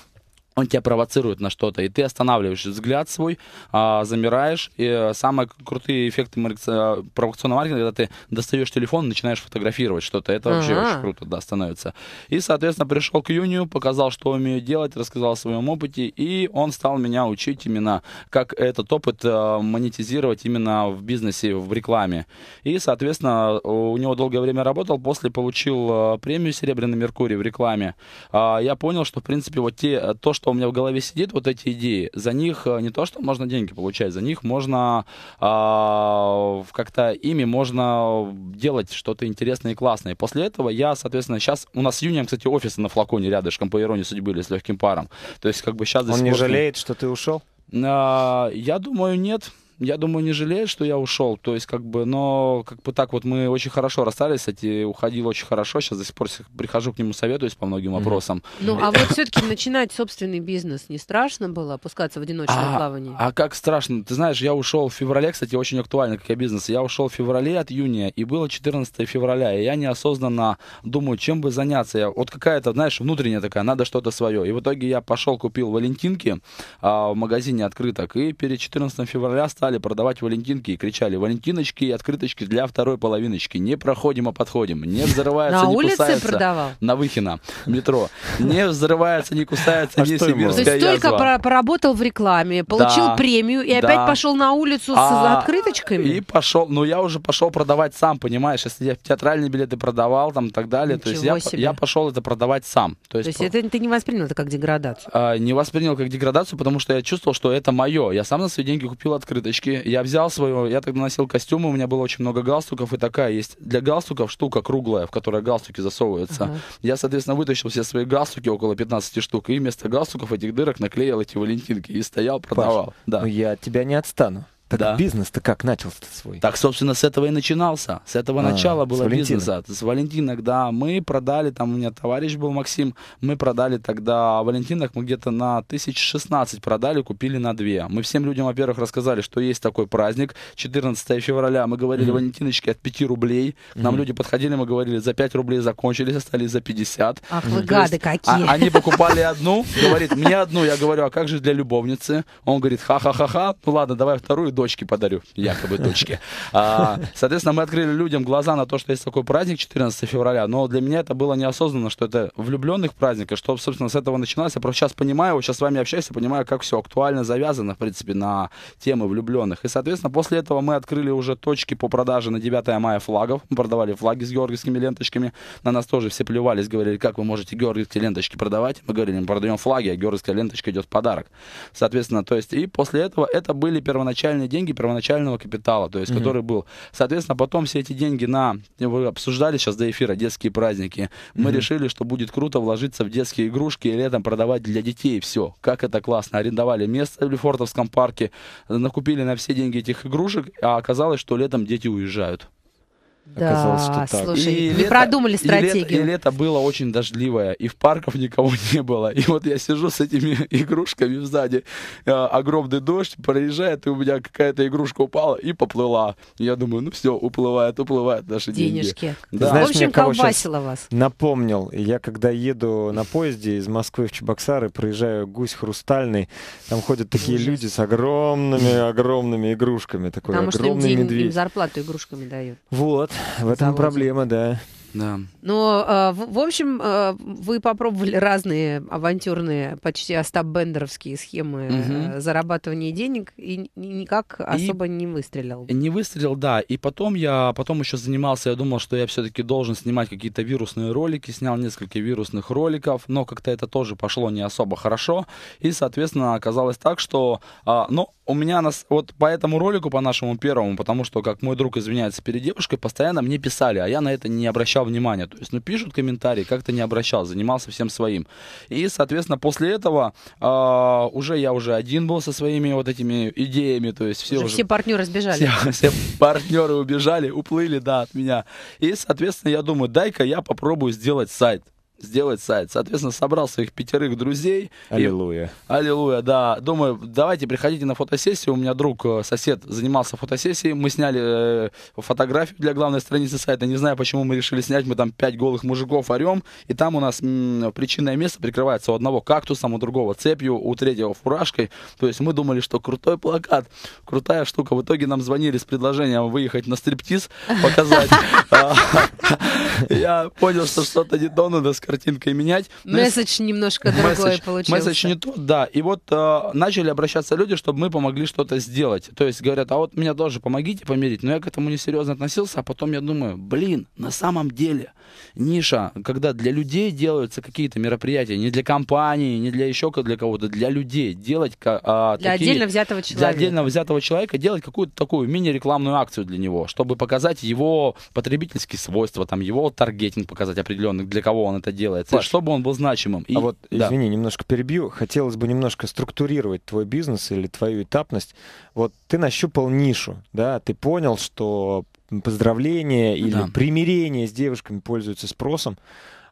он тебя провоцирует на что-то, и ты останавливаешь взгляд свой, а, замираешь. И э, самые крутые эффекты э, провокационного маркетинга, когда ты достаешь телефон и начинаешь фотографировать что-то. Это ага. вообще очень круто, да, становится. И, соответственно, пришел к Юнию, показал, что умею делать, рассказал о своем опыте, и он стал меня учить именно, как этот опыт а, монетизировать именно в бизнесе, в рекламе. И, соответственно, у него долгое время работал, после получил премию «Серебряный Меркурий» в рекламе. А, я понял, что, в принципе, вот те, то, что что у меня в голове сидит, вот эти идеи, за них э, не то, что можно деньги получать, за них можно а, как-то ими можно делать что-то интересное и классное. после этого я, соответственно, сейчас у нас с Юнием, кстати, офис на флаконе рядышком по иронии судьбы или с легким паром. То есть как бы сейчас... Он не жалеет, что ты ушел? А, я думаю, нет я думаю, не жалеет, что я ушел. То есть, как бы, но как бы так вот мы очень хорошо расстались, кстати, уходил очень хорошо. Сейчас до сих пор прихожу к нему, советуюсь по многим вопросам. Ну, а вот все-таки начинать собственный бизнес не страшно было, опускаться в одиночное а, плавание? А как страшно? Ты знаешь, я ушел в феврале, кстати, очень актуально, как я бизнес. Я ушел в феврале от июня, и было 14 февраля, и я неосознанно думаю, чем бы заняться. Я, вот какая-то, знаешь, внутренняя такая, надо что-то свое. И в итоге я пошел, купил валентинки а, в магазине открыток, и перед 14 февраля стал стали продавать валентинки и кричали «Валентиночки и открыточки для второй половиночки. Не проходим, а подходим. Не взрывается, на не улице кусается». продавал? На Выхина, метро. Не взрывается, не кусается, а не сибирская То есть язва. только поработал в рекламе, получил да, премию и да. опять пошел на улицу а, с открыточками? И пошел, ну я уже пошел продавать сам, понимаешь, если я театральные билеты продавал там и так далее, Ничего то есть себе. я, я пошел это продавать сам. То есть, то есть это ты не воспринял это как деградацию? А, не воспринял как деградацию, потому что я чувствовал, что это мое. Я сам на свои деньги купил открыточки кофточки. Я взял свою, я тогда носил костюмы, у меня было очень много галстуков, и такая есть для галстуков штука круглая, в которой галстуки засовываются. Ага. Я, соответственно, вытащил все свои галстуки, около 15 штук, и вместо галстуков этих дырок наклеил эти валентинки и стоял, продавал. Паш, да. ну я от тебя не отстану. Так да. бизнес-то как начался свой? Так, собственно, с этого и начинался. С этого а, начала было Валентина. бизнеса. С Валентинок, да. Мы продали, там у меня товарищ был Максим, мы продали тогда Валентинок, мы где-то на 1016 продали, купили на 2. Мы всем людям, во-первых, рассказали, что есть такой праздник, 14 февраля. Мы говорили mm-hmm. Валентиночки от 5 рублей. К нам mm-hmm. люди подходили, мы говорили, за 5 рублей закончились, остались за 50. Ах, вы mm-hmm. гады а какие! А, они покупали одну, говорит, мне одну. Я говорю, а как же для любовницы? Он говорит, ха-ха-ха-ха, ну ладно, давай вторую, дочке подарю, якобы дочке. А, соответственно, мы открыли людям глаза на то, что есть такой праздник 14 февраля, но для меня это было неосознанно, что это влюбленных праздник, и что, собственно, с этого начиналось. Я просто сейчас понимаю, вот сейчас с вами общаюсь, я понимаю, как все актуально завязано, в принципе, на темы влюбленных. И, соответственно, после этого мы открыли уже точки по продаже на 9 мая флагов. Мы продавали флаги с георгиевскими ленточками. На нас тоже все плевались, говорили, как вы можете георгиевские ленточки продавать. Мы говорили, мы продаем флаги, а георгиевская ленточка идет в подарок. Соответственно, то есть, и после этого это были первоначальные минимальные деньги первоначального капитала, то есть угу. который был. Соответственно, потом все эти деньги на... Вы обсуждали сейчас до эфира детские праздники. Мы угу. решили, что будет круто вложиться в детские игрушки и летом продавать для детей все. Как это классно. Арендовали место в Лефортовском парке, накупили на все деньги этих игрушек, а оказалось, что летом дети уезжают. Оказалось, да, оказалось, что так. слушай, и не лето, продумали стратегию. И лето, и лето было очень дождливое, и в парков никого не было. И вот я сижу с этими игрушками сзади, э, огромный дождь проезжает, и у меня какая-то игрушка упала и поплыла. я думаю, ну все, уплывает, уплывает наши Денежки. деньги. Да. Знаешь, в общем, колбасило вас. Напомнил, я когда еду на поезде из Москвы в Чебоксары, проезжаю гусь хрустальный, там ходят такие люди с огромными-огромными игрушками. Такой Потому огромный что им, медведь. им зарплату игрушками дают. Вот. В этом проблема, да. Да. Но, а, в общем, а, вы попробовали разные авантюрные, почти остабендеровские схемы угу. зарабатывания денег и никак особо и не выстрелил. Не выстрелил, да. И потом я потом еще занимался, я думал, что я все-таки должен снимать какие-то вирусные ролики, снял несколько вирусных роликов, но как-то это тоже пошло не особо хорошо. И, соответственно, оказалось так, что, ну, у меня нас вот по этому ролику, по нашему первому, потому что, как мой друг извиняется перед девушкой, постоянно мне писали, а я на это не обращал внимания. То есть, ну, пишут комментарии, как-то не обращал, занимался всем своим. И, соответственно, после этого э, уже я уже один был со своими вот этими идеями. То есть все уже, уже все партнеры сбежали. Все, все партнеры убежали, уплыли, да, от меня. И, соответственно, я думаю, дай-ка я попробую сделать сайт сделать сайт. Соответственно, собрал своих пятерых друзей. Аллилуйя. И, аллилуйя, да. Думаю, давайте приходите на фотосессию. У меня друг, э, сосед, занимался фотосессией. Мы сняли э, фотографию для главной страницы сайта. Не знаю, почему мы решили снять. Мы там пять голых мужиков орем. И там у нас м- причинное место прикрывается у одного кактусом, у другого цепью, у третьего фуражкой. То есть мы думали, что крутой плакат, крутая штука. В итоге нам звонили с предложением выехать на стриптиз, показать. А, я понял, что что-то не то, надо картинкой менять. Ну, месседж если... немножко месседж, другой получился. Месседж не тот, да. И вот э, начали обращаться люди, чтобы мы помогли что-то сделать. То есть говорят, а вот меня тоже помогите померить. Но я к этому не серьезно относился, а потом я думаю, блин, на самом деле ниша, когда для людей делаются какие-то мероприятия, не для компании, не для еще для кого-то, для людей делать... Э, для такие, отдельно взятого человека. Для отдельно взятого человека делать какую-то такую мини-рекламную акцию для него, чтобы показать его потребительские свойства, там его таргетинг показать определенный, для кого он это делается, Паш, чтобы он был значимым. И, а вот, да. извини, немножко перебью. Хотелось бы немножко структурировать твой бизнес или твою этапность. Вот ты нащупал нишу, да, ты понял, что поздравления или да. примирение с девушками пользуются спросом.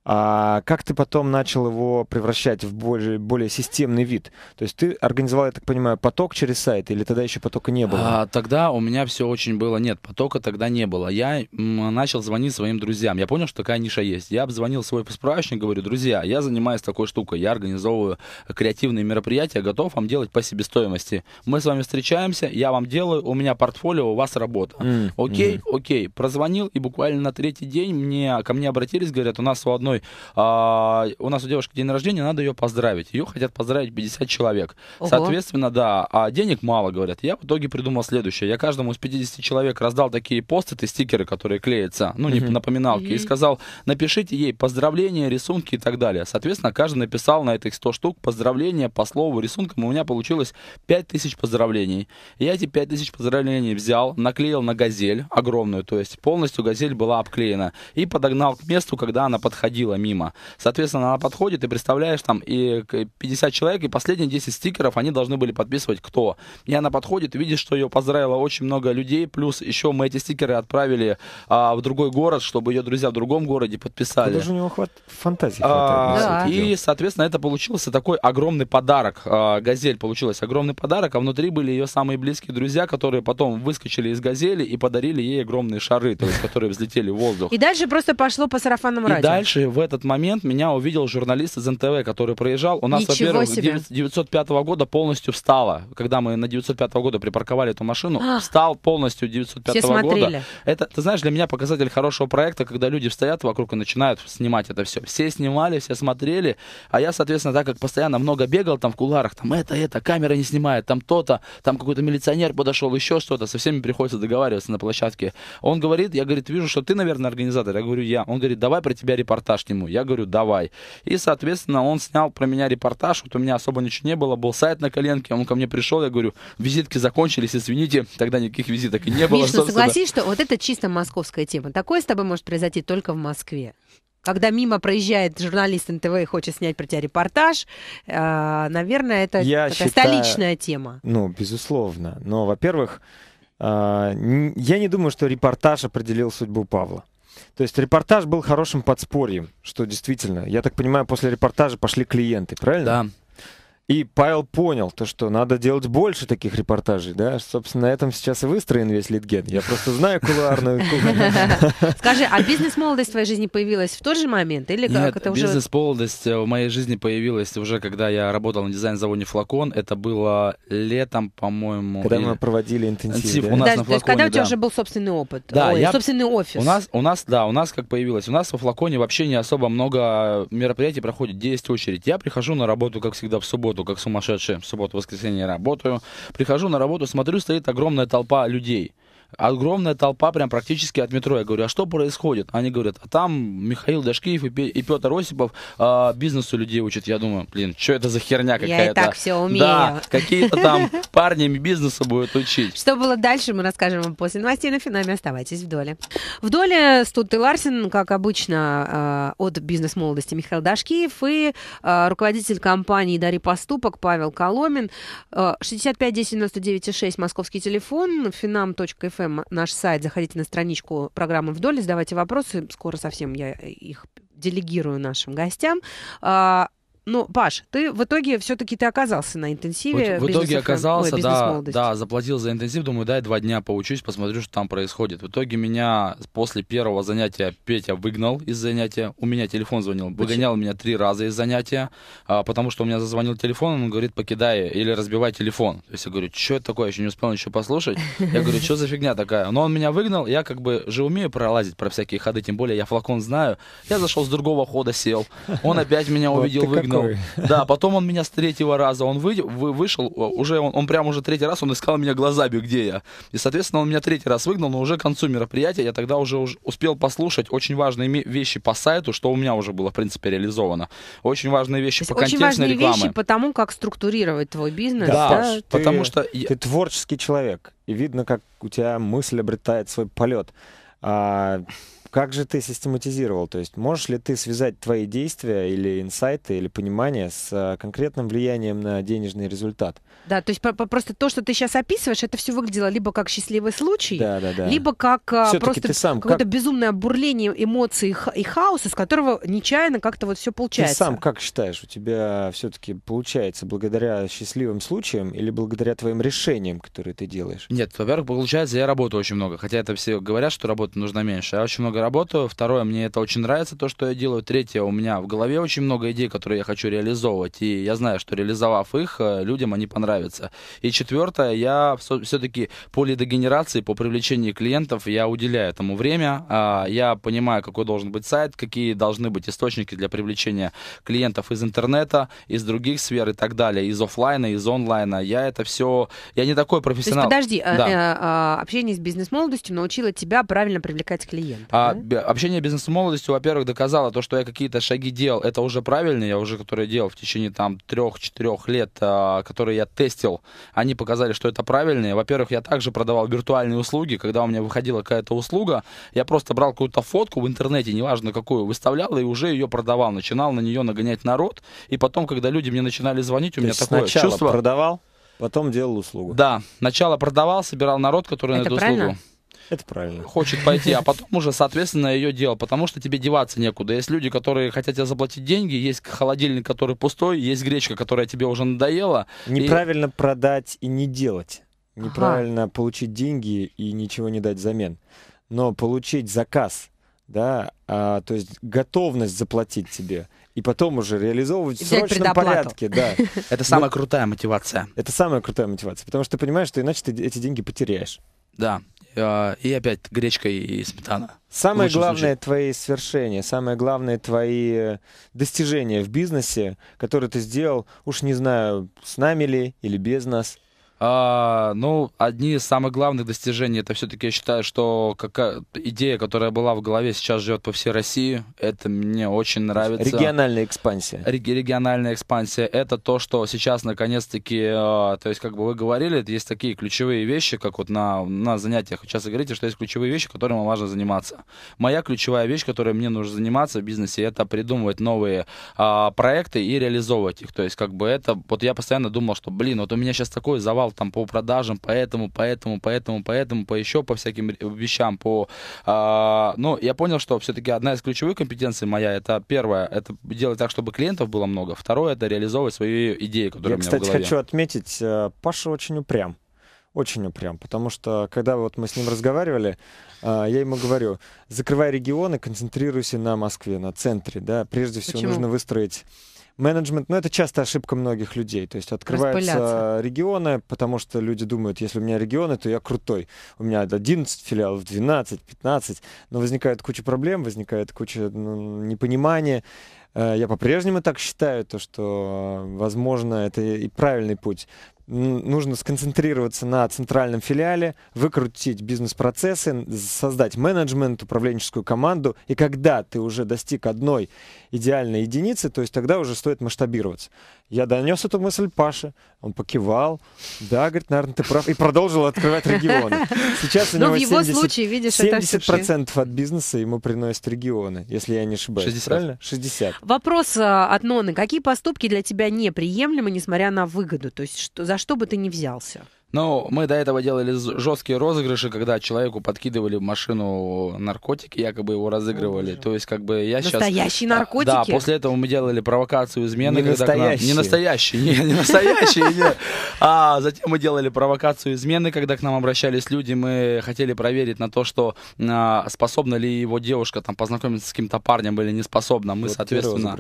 А как ты потом начал его превращать в более, более системный вид? То есть ты организовал, я так понимаю, поток через сайт, или тогда еще потока не было? А, тогда у меня все очень было. Нет, потока тогда не было. Я начал звонить своим друзьям. Я понял, что такая ниша есть. Я обзвонил свой справочник, говорю, друзья, я занимаюсь такой штукой, я организовываю креативные мероприятия, готов вам делать по себестоимости. Мы с вами встречаемся, я вам делаю, у меня портфолио, у вас работа. Mm, -hmm. окей, окей. Прозвонил, и буквально на третий день мне, ко мне обратились, говорят, у нас у одной мной, а, у нас у девушки день рождения, надо ее поздравить. Ее хотят поздравить 50 человек. Ого. Соответственно, да, а денег мало, говорят. Я в итоге придумал следующее. Я каждому из 50 человек раздал такие посты, стикеры, которые клеятся, ну, не угу. напоминалки, и сказал, напишите ей поздравления, рисунки и так далее. Соответственно, каждый написал на этих 100 штук поздравления по слову, рисункам. У меня получилось 5000 поздравлений. Я эти 5000 поздравлений взял, наклеил на газель огромную, то есть полностью газель была обклеена, и подогнал к месту, когда она подходила проходила мимо. Соответственно, она подходит, и представляешь, там и 50 человек, и последние 10 стикеров они должны были подписывать кто. И она подходит, видит, что ее поздравило очень много людей, плюс еще мы эти стикеры отправили а, в другой город, чтобы ее друзья в другом городе подписали. Даже у него хват... фантазии А, И, соответственно, это получился такой огромный подарок. А, «Газель» получилась огромный подарок, а внутри были ее самые близкие друзья, которые потом выскочили из «Газели» и подарили ей огромные шары, то есть, которые взлетели в воздух. И дальше просто пошло по сарафанному радио. И дальше в этот момент меня увидел журналист из НТВ, который проезжал. У нас, во-первых, 905 -го года полностью встала. Когда мы на 905 -го года припарковали эту машину, а, встал полностью 905 -го года. Это, ты знаешь, для меня показатель хорошего проекта, когда люди стоят вокруг и начинают снимать это все. Все снимали, все смотрели, а я, соответственно, так как постоянно много бегал там в куларах, там это, это, камера не снимает, там то-то, там какой-то милиционер подошел, еще что-то, со всеми приходится договариваться на площадке. Он говорит, я, говорит, вижу, что ты, наверное, организатор. Я говорю, я. Он говорит, давай про тебя репортаж по-домашнему. Я говорю, давай. И, соответственно, он снял про меня репортаж. Вот у меня особо ничего не было. Был сайт на коленке. Он ко мне пришел. Я говорю, визитки закончились, извините. Тогда никаких визиток и не было. Миш, ну согласись, что вот это чисто московская тема. Такое с тобой может произойти только в Москве. Когда мимо проезжает журналист НТВ и хочет снять про тебя репортаж, э, наверное, это Я такая считаю, столичная тема. Ну, безусловно. Но, во-первых, э, я не думаю, что репортаж определил судьбу Павла. То есть репортаж был хорошим подспорьем, что действительно, я так понимаю, после репортажа пошли клиенты, правильно? Да, и Павел понял, то, что надо делать больше таких репортажей, да? Собственно, на этом сейчас и выстроен весь Литген. Я просто знаю кулуарную кухню. Скажи, а бизнес-молодость в твоей жизни появилась в тот же момент? Или как это уже... бизнес-молодость э, в моей жизни появилась уже, когда я работал на дизайн-заводе «Флакон». Это было летом, по-моему... Когда мы проводили интенсив, у нас на «Флаконе», когда у тебя уже был собственный опыт, собственный офис. У нас, у нас, да, у нас как появилось. У нас во «Флаконе» вообще не особо много мероприятий проходит, 10 очередь. Я прихожу на работу, как всегда, в субботу работу, как сумасшедший. В субботу, воскресенье работаю. Прихожу на работу, смотрю, стоит огромная толпа людей. Огромная толпа, прям практически от метро. Я говорю, а что происходит? Они говорят, а там Михаил Дашкиев и Петр Осипов а, бизнесу людей учат. Я думаю, блин, что это за херня какая-то? Я и так все умею. Да, какие-то там парнями бизнеса будут учить. Что было дальше, мы расскажем вам после новостей на финаме. Оставайтесь в доле. В доле Стут и Ларсен, как обычно, а, от бизнес-молодости Михаил Дашкиев и а, руководитель компании «Дари поступок» Павел Коломин. 65 10 99 6, московский телефон, finam.fm ФМ наш сайт, заходите на страничку программы «Вдоль» задавайте вопросы. Скоро совсем я их делегирую нашим гостям. А, ну, Паш, ты в итоге все-таки ты оказался на интенсиве. В, в итоге оказался, ой, да, да, заплатил за интенсив, думаю, дай два дня поучусь, посмотрю, что там происходит. В итоге меня после первого занятия Петя выгнал из занятия. У меня телефон звонил, Почему? выгонял меня три раза из занятия, а, потому что у меня зазвонил телефон, он говорит, покидай или разбивай телефон. То есть я говорю, что это такое, Я еще не успел ничего послушать. Я говорю, что за фигня такая. Но он меня выгнал, я как бы же умею пролазить про всякие ходы, тем более я флакон знаю. Я зашел с другого хода, сел. Он опять меня увидел, выгнал выиграл. Да, потом он меня с третьего раза, он вы, вы, вышел, уже он, он прям уже третий раз, он искал меня глазами, где я. И, соответственно, он меня третий раз выгнал, но уже к концу мероприятия я тогда уже успел послушать очень важные вещи по сайту, что у меня уже было, в принципе, реализовано. Очень важные вещи по контекстной очень важные вещи по тому, как структурировать твой бизнес. Да, да? Ты, потому что... Ты творческий человек, и видно, как у тебя мысль обретает свой полет. А, как же ты систематизировал? То есть можешь ли ты связать твои действия или инсайты, или понимание с э, конкретным влиянием на денежный результат? Да, то есть просто то, что ты сейчас описываешь, это все выглядело либо как счастливый случай, да, да, да. либо как э, просто сам, какое-то как... безумное бурление эмоций и хаос, из которого нечаянно как-то вот все получается. Ты сам как считаешь, у тебя все-таки получается благодаря счастливым случаям или благодаря твоим решениям, которые ты делаешь? Нет, во-первых, получается, я работаю очень много, хотя это все говорят, что работы нужно меньше, я очень много работаю. Второе, мне это очень нравится, то, что я делаю. Третье, у меня в голове очень много идей, которые я хочу реализовывать. И я знаю, что реализовав их, э, людям они понравятся. И четвертое, я все-таки по лидогенерации, по привлечению клиентов, я уделяю этому время. А, я понимаю, какой должен быть сайт, какие должны быть источники для привлечения клиентов из интернета, из других сфер и так далее, из офлайна, из онлайна. Я это все... Я не такой профессионал. То есть, подожди, а, да. Э, а, общение с бизнес-молодостью научило тебя правильно привлекать клиентов. А, общение бизнес молодостью, во-первых, доказало то, что я какие-то шаги делал, это уже правильно, я уже которые делал в течение там трех-четырех лет, а, которые я тестил, они показали, что это правильно. Во-первых, я также продавал виртуальные услуги, когда у меня выходила какая-то услуга, я просто брал какую-то фотку в интернете, неважно какую, выставлял и уже ее продавал, начинал на нее нагонять народ, и потом, когда люди мне начинали звонить, у то меня такое чувство... продавал? Потом делал услугу. Да, сначала продавал, собирал народ, который это на эту правильно? услугу. Это правильно. Хочет пойти, а потом уже, соответственно, ее дело, потому что тебе деваться некуда. Есть люди, которые хотят тебе заплатить деньги, есть холодильник, который пустой, есть гречка, которая тебе уже надоела. Неправильно и... продать и не делать. Неправильно ага. получить деньги и ничего не дать взамен. Но получить заказ, да, а, то есть готовность заплатить тебе, и потом уже реализовывать и в срочном порядке. Да. Это самая крутая мотивация. Это самая крутая мотивация, потому что ты понимаешь, что иначе ты эти деньги потеряешь. Да. А, и опять гречка и сметана. Самое главное случае. твои свершения, самое главное твои э, достижения в бизнесе, которые ты сделал, уж не знаю, с нами ли или без нас. А, ну, одни из самых главных достижений, это все-таки, я считаю, что какая, идея, которая была в голове, сейчас живет по всей России. Это мне очень нравится. Региональная экспансия. Реги- региональная экспансия. Это то, что сейчас, наконец-таки, э, то есть, как бы вы говорили, есть такие ключевые вещи, как вот на, на занятиях. Сейчас вы говорите, что есть ключевые вещи, которыми важно заниматься. Моя ключевая вещь, которой мне нужно заниматься в бизнесе, это придумывать новые э, проекты и реализовывать их. То есть, как бы это, вот я постоянно думал, что, блин, вот у меня сейчас такой завал там по продажам, поэтому, поэтому, поэтому, поэтому, по еще по всяким вещам, по... Э, ну, я понял, что все-таки одна из ключевых компетенций моя, это первое, это делать так, чтобы клиентов было много. Второе, это реализовывать свои идеи, которые я, у меня кстати, в голове. хочу отметить, э, Паша очень упрям очень упрям, потому что когда вот мы с ним разговаривали, э, я ему говорю, закрывай регионы, концентрируйся на Москве, на центре, да, прежде всего Почему? нужно выстроить менеджмент, ну это часто ошибка многих людей, то есть открываются регионы, потому что люди думают, если у меня регионы, то я крутой. У меня 11 филиалов, 12, 15, но возникает куча проблем, возникает куча ну, непонимания. Э, я по-прежнему так считаю, то, что, возможно, это и правильный путь нужно сконцентрироваться на центральном филиале, выкрутить бизнес-процессы, создать менеджмент, управленческую команду. И когда ты уже достиг одной идеальной единицы, то есть тогда уже стоит масштабироваться. Я донес эту мысль Паше, он покивал, да, говорит, наверное, ты прав, и продолжил открывать регионы. Сейчас у ну, него 70% от бизнеса ему приносят регионы, если я не ошибаюсь. 60. Правильно? 60. Вопрос а, от Ноны. Какие поступки для тебя неприемлемы, несмотря на выгоду? То есть что, за что бы ты ни взялся? Ну, мы до этого делали жесткие розыгрыши, когда человеку подкидывали в машину наркотики, якобы его разыгрывали. О, То есть, как бы я настоящие сейчас... Настоящие наркотики? Да, после этого мы делали провокацию измены. Не настоящие. Нам... Не настоящие, не, не настоящие. А затем мы делали провокацию измены, когда к нам обращались люди, мы хотели проверить на то, что а, способна ли его девушка там познакомиться с каким-то парнем или не способна. Мы, соответственно...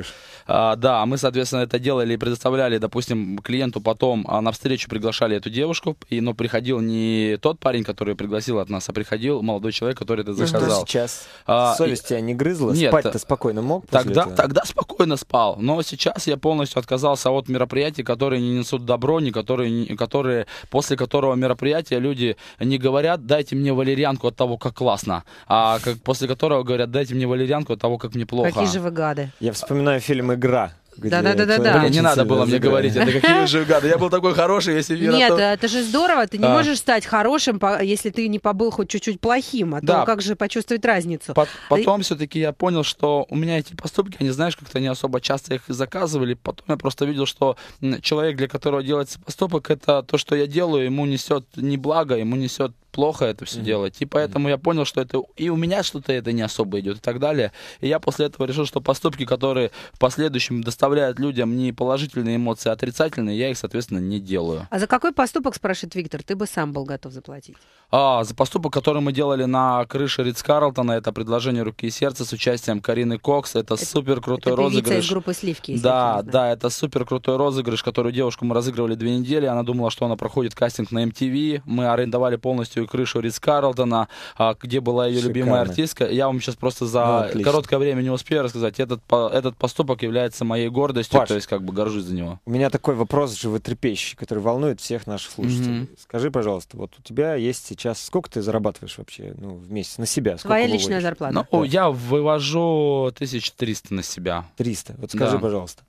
А, да, мы, соответственно, это делали и предоставляли, допустим, клиенту потом а, на встречу приглашали эту девушку, и, но приходил не тот парень, который пригласил от нас, а приходил молодой человек, который это ну, заказал. что сейчас? А, совесть и... тебя не грызла? Нет, Спать ты э, спокойно мог тогда, этого? Тогда спокойно спал, но сейчас я полностью отказался от мероприятий, которые не несут добро, не которые, которые после которого мероприятия люди не говорят, дайте мне валерьянку от того, как классно, а как, после которого говорят, дайте мне валерьянку от того, как мне плохо. Какие же вы гады. Я вспоминаю фильм «Игра», да, да, да, да, да. Блин, не надо было мне говорить, это какие же гады. Я был такой хороший, если Вера... Нет, это же здорово, ты не а. можешь стать хорошим, если ты не побыл хоть чуть-чуть плохим, а то как же почувствовать разницу? Потом все-таки я понял, что у меня эти поступки, они, знаешь, как-то не особо часто их заказывали. Потом я просто видел, что человек, для которого делается поступок, это то, что я делаю, ему несет не благо, ему несет плохо это все mm-hmm. делать. И поэтому mm-hmm. я понял, что это и у меня что-то это не особо идет и так далее. И я после этого решил, что поступки, которые в последующем доставляют людям не положительные эмоции, а отрицательные, я их, соответственно, не делаю. А за какой поступок, спрашивает Виктор, ты бы сам был готов заплатить? А, за поступок, который мы делали на крыше Ридс Карлтона, это предложение руки и сердца с участием Карины Кокс. Это, это супер крутой это розыгрыш. Из группы Сливки. Да, да, это супер крутой розыгрыш, который девушку мы разыгрывали две недели. Она думала, что она проходит кастинг на MTV. Мы арендовали полностью «Проклятую крышу» Ридс Карлтона, а, где была ее Шикарно. любимая артистка. Я вам сейчас просто за ну, короткое время не успею рассказать. Этот, этот поступок является моей гордостью, Паш, то есть как бы горжусь за него. У меня такой вопрос животрепещущий, который волнует всех наших слушателей. Mm-hmm. Скажи, пожалуйста, вот у тебя есть сейчас... Сколько ты зарабатываешь вообще ну, в месяц на себя? Сколько Твоя личная выводишь? зарплата. Ну, да. я вывожу 1300 на себя. 300. Вот скажи, да. пожалуйста.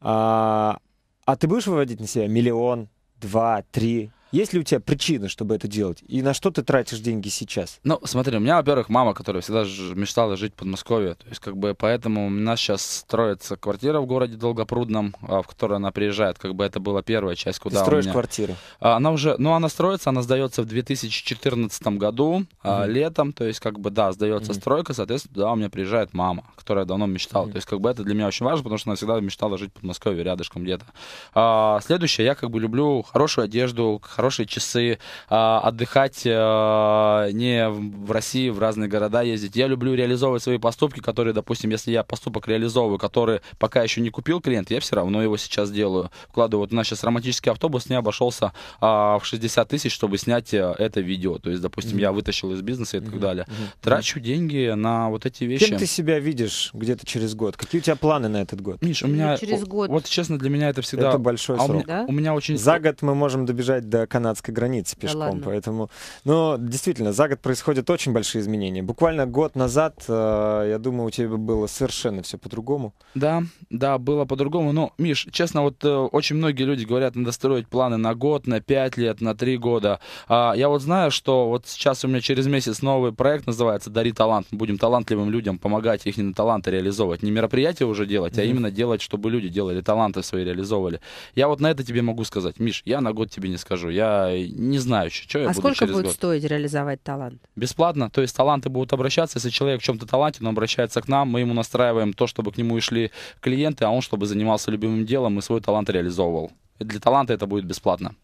А, а ты будешь выводить на себя миллион, два, три? Есть ли у тебя причина, чтобы это делать? И на что ты тратишь деньги сейчас? Ну, смотри, у меня, во-первых, мама, которая всегда мечтала жить в Подмосковье. То есть, как бы, поэтому у нас сейчас строится квартира в городе Долгопрудном, а, в которую она приезжает. Как бы это была первая часть, куда Ты строишь меня... квартиру? А, она уже, ну, она строится, она сдается в 2014 году, mm-hmm. летом. То есть, как бы, да, сдается mm-hmm. стройка, соответственно, да, у меня приезжает мама, которая давно мечтала. Mm-hmm. То есть, как бы, это для меня очень важно, потому что она всегда мечтала жить в Подмосковье рядышком где-то. А, следующее, я, как бы, люблю хорошую одежду, хорошие часы, а, отдыхать, а, не в России, в разные города ездить. Я люблю реализовывать свои поступки, которые, допустим, если я поступок реализовываю, который пока еще не купил клиент, я все равно его сейчас делаю. Вкладываю. Вот у нас сейчас романтический автобус не обошелся а, в 60 тысяч, чтобы снять э, это видео. То есть, допустим, mm-hmm. я вытащил из бизнеса и так mm-hmm. далее. Mm-hmm. Трачу деньги на вот эти вещи. Кем ты себя видишь где-то через год? Какие у тебя планы на этот год? Миш, у меня... Через год. Вот, честно, для меня это всегда... Это большой а срок. У меня, да? у меня очень... За год мы можем добежать до канадской границе пешком, да поэтому... Но ну, действительно, за год происходят очень большие изменения. Буквально год назад, э, я думаю, у тебя было совершенно все по-другому. Да, да, было по-другому. Но, Миш, честно, вот э, очень многие люди говорят, надо строить планы на год, на пять лет, на три года. А, я вот знаю, что вот сейчас у меня через месяц новый проект называется «Дари талант». будем талантливым людям помогать их таланты реализовывать. Не мероприятия уже делать, mm-hmm. а именно делать, чтобы люди делали таланты свои, реализовывали. Я вот на это тебе могу сказать. Миш, я на год тебе не скажу. Я я не знаю еще, что а я буду сколько через будет год. стоить реализовать талант? Бесплатно. То есть таланты будут обращаться. Если человек в чем-то талантен, он обращается к нам, мы ему настраиваем то, чтобы к нему и шли клиенты, а он, чтобы занимался любимым делом и свой талант реализовывал. Для таланта это будет бесплатно.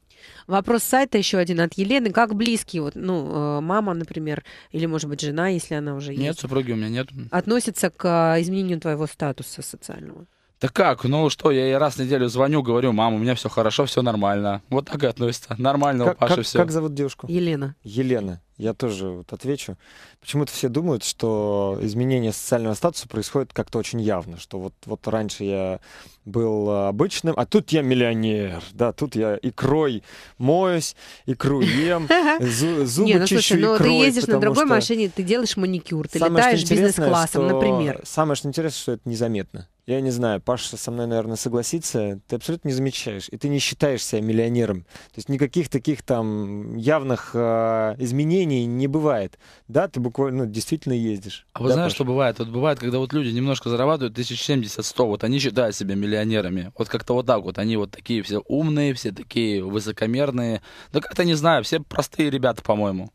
Вопрос сайта еще один от Елены. Как близкие, вот, ну, э, мама, например, или, может быть, жена, если она уже нет, есть? Нет, супруги у меня нет. Относится к э, изменению твоего статуса социального? Да как? Ну что, я ей раз в неделю звоню, говорю, мама, у меня все хорошо, все нормально. Вот так и относится. Нормально как, у Паши как, все. Как зовут девушку? Елена. Елена. Я тоже вот отвечу. Почему-то все думают, что изменение социального статуса происходит как-то очень явно, что вот, вот раньше я был обычным, а тут я миллионер, да, тут я икрой моюсь, икру ем, зу- зубы Не, ну, чищу слушай, икрой. Ну, ты ездишь на другой машине, ты делаешь маникюр, ты летаешь бизнес-классом, например. Самое что интересно, что это незаметно я не знаю, Паша со мной, наверное, согласится, ты абсолютно не замечаешь, и ты не считаешь себя миллионером. То есть никаких таких там явных э, изменений не бывает. Да, ты буквально, ну, действительно ездишь. А да, вы знаете, что бывает? Вот бывает, когда вот люди немножко зарабатывают 1070-100, вот они считают себя миллионерами. Вот как-то вот так вот, они вот такие все умные, все такие высокомерные. Да как-то не знаю, все простые ребята, по-моему.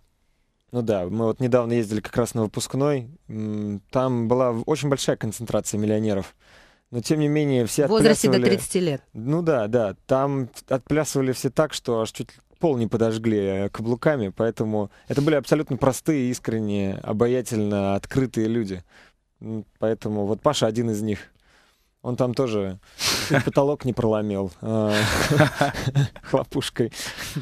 Ну да, мы вот недавно ездили как раз на выпускной. Там была очень большая концентрация миллионеров. Но тем не менее все В возрасте до 30 лет. Ну да, да. Там отплясывали все так, что аж чуть пол не подожгли э, каблуками, поэтому это были абсолютно простые, искренние, обаятельно открытые люди. Поэтому вот Паша один из них. Он там тоже потолок не проломил э, хлопушкой.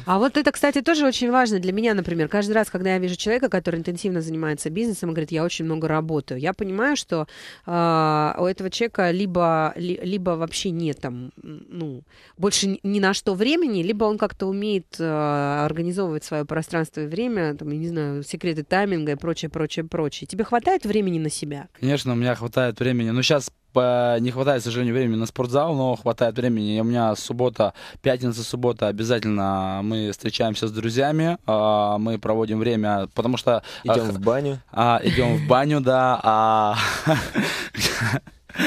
А вот это, кстати, тоже очень важно для меня, например. Каждый раз, когда я вижу человека, который интенсивно занимается бизнесом, говорит, я очень много работаю, я понимаю, что э, у этого человека либо, либо вообще нет там, ну, больше ни на что времени, либо он как-то умеет э, организовывать свое пространство и время, там, я не знаю, секреты тайминга и прочее, прочее, прочее. Тебе хватает времени на себя? Конечно, у меня хватает времени. Но ну, сейчас не хватает, к сожалению, времени на спортзал, но хватает времени. У меня суббота, пятница, суббота обязательно мы встречаемся с друзьями, а, мы проводим время, потому что... Идем в баню. А, Идем в баню, да. А,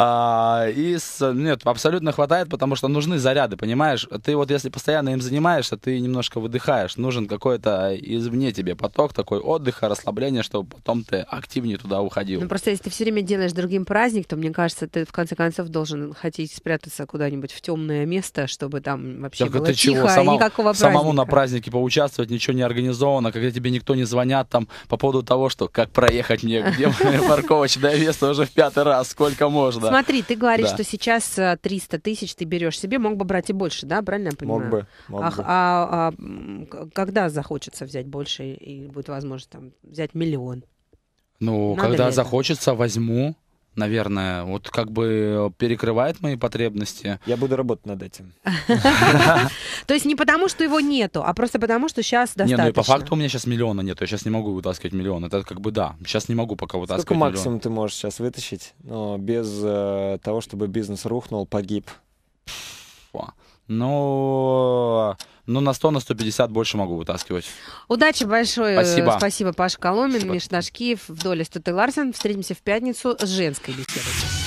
А, и нет, абсолютно хватает, потому что нужны заряды, понимаешь? Ты вот если постоянно им занимаешься, ты немножко выдыхаешь. Нужен какой-то извне тебе поток такой отдыха, расслабления, чтобы потом ты активнее туда уходил. Ну просто если ты все время делаешь другим праздник, то мне кажется, ты в конце концов должен хотеть спрятаться куда-нибудь в темное место, чтобы там вообще так было ты тихо, чего? Сама, никакого праздника. Самому на празднике поучаствовать, ничего не организовано, когда тебе никто не звонят там по поводу того, что как проехать мне, где парковочная место уже в пятый раз, сколько сколько можно. Смотри, ты говоришь, да. что сейчас 300 э, тысяч ты берешь себе, мог бы брать и больше, да, правильно я понимаю? Мог бы. Мог а, бы. А, а когда захочется взять больше и будет возможность там, взять миллион? Ну, Надо когда захочется, возьму наверное, вот как бы э, перекрывает мои потребности. Я буду работать над этим. То есть не потому, что его нету, а просто потому, что сейчас достаточно. Не, ну и по факту у меня сейчас миллиона нет, я сейчас не могу вытаскивать миллион. Это как бы да, сейчас не могу пока вытаскивать Сколько максимум ты можешь сейчас вытащить, но без э, того, чтобы бизнес рухнул, погиб? Ну... Но... Ну, на 100, на 150 больше могу вытаскивать. Удачи большое. Спасибо. Спасибо, Паша Коломин, Спасибо. Миш Нашкиев, в доле Статы Ларсен. Встретимся в пятницу с женской беседой.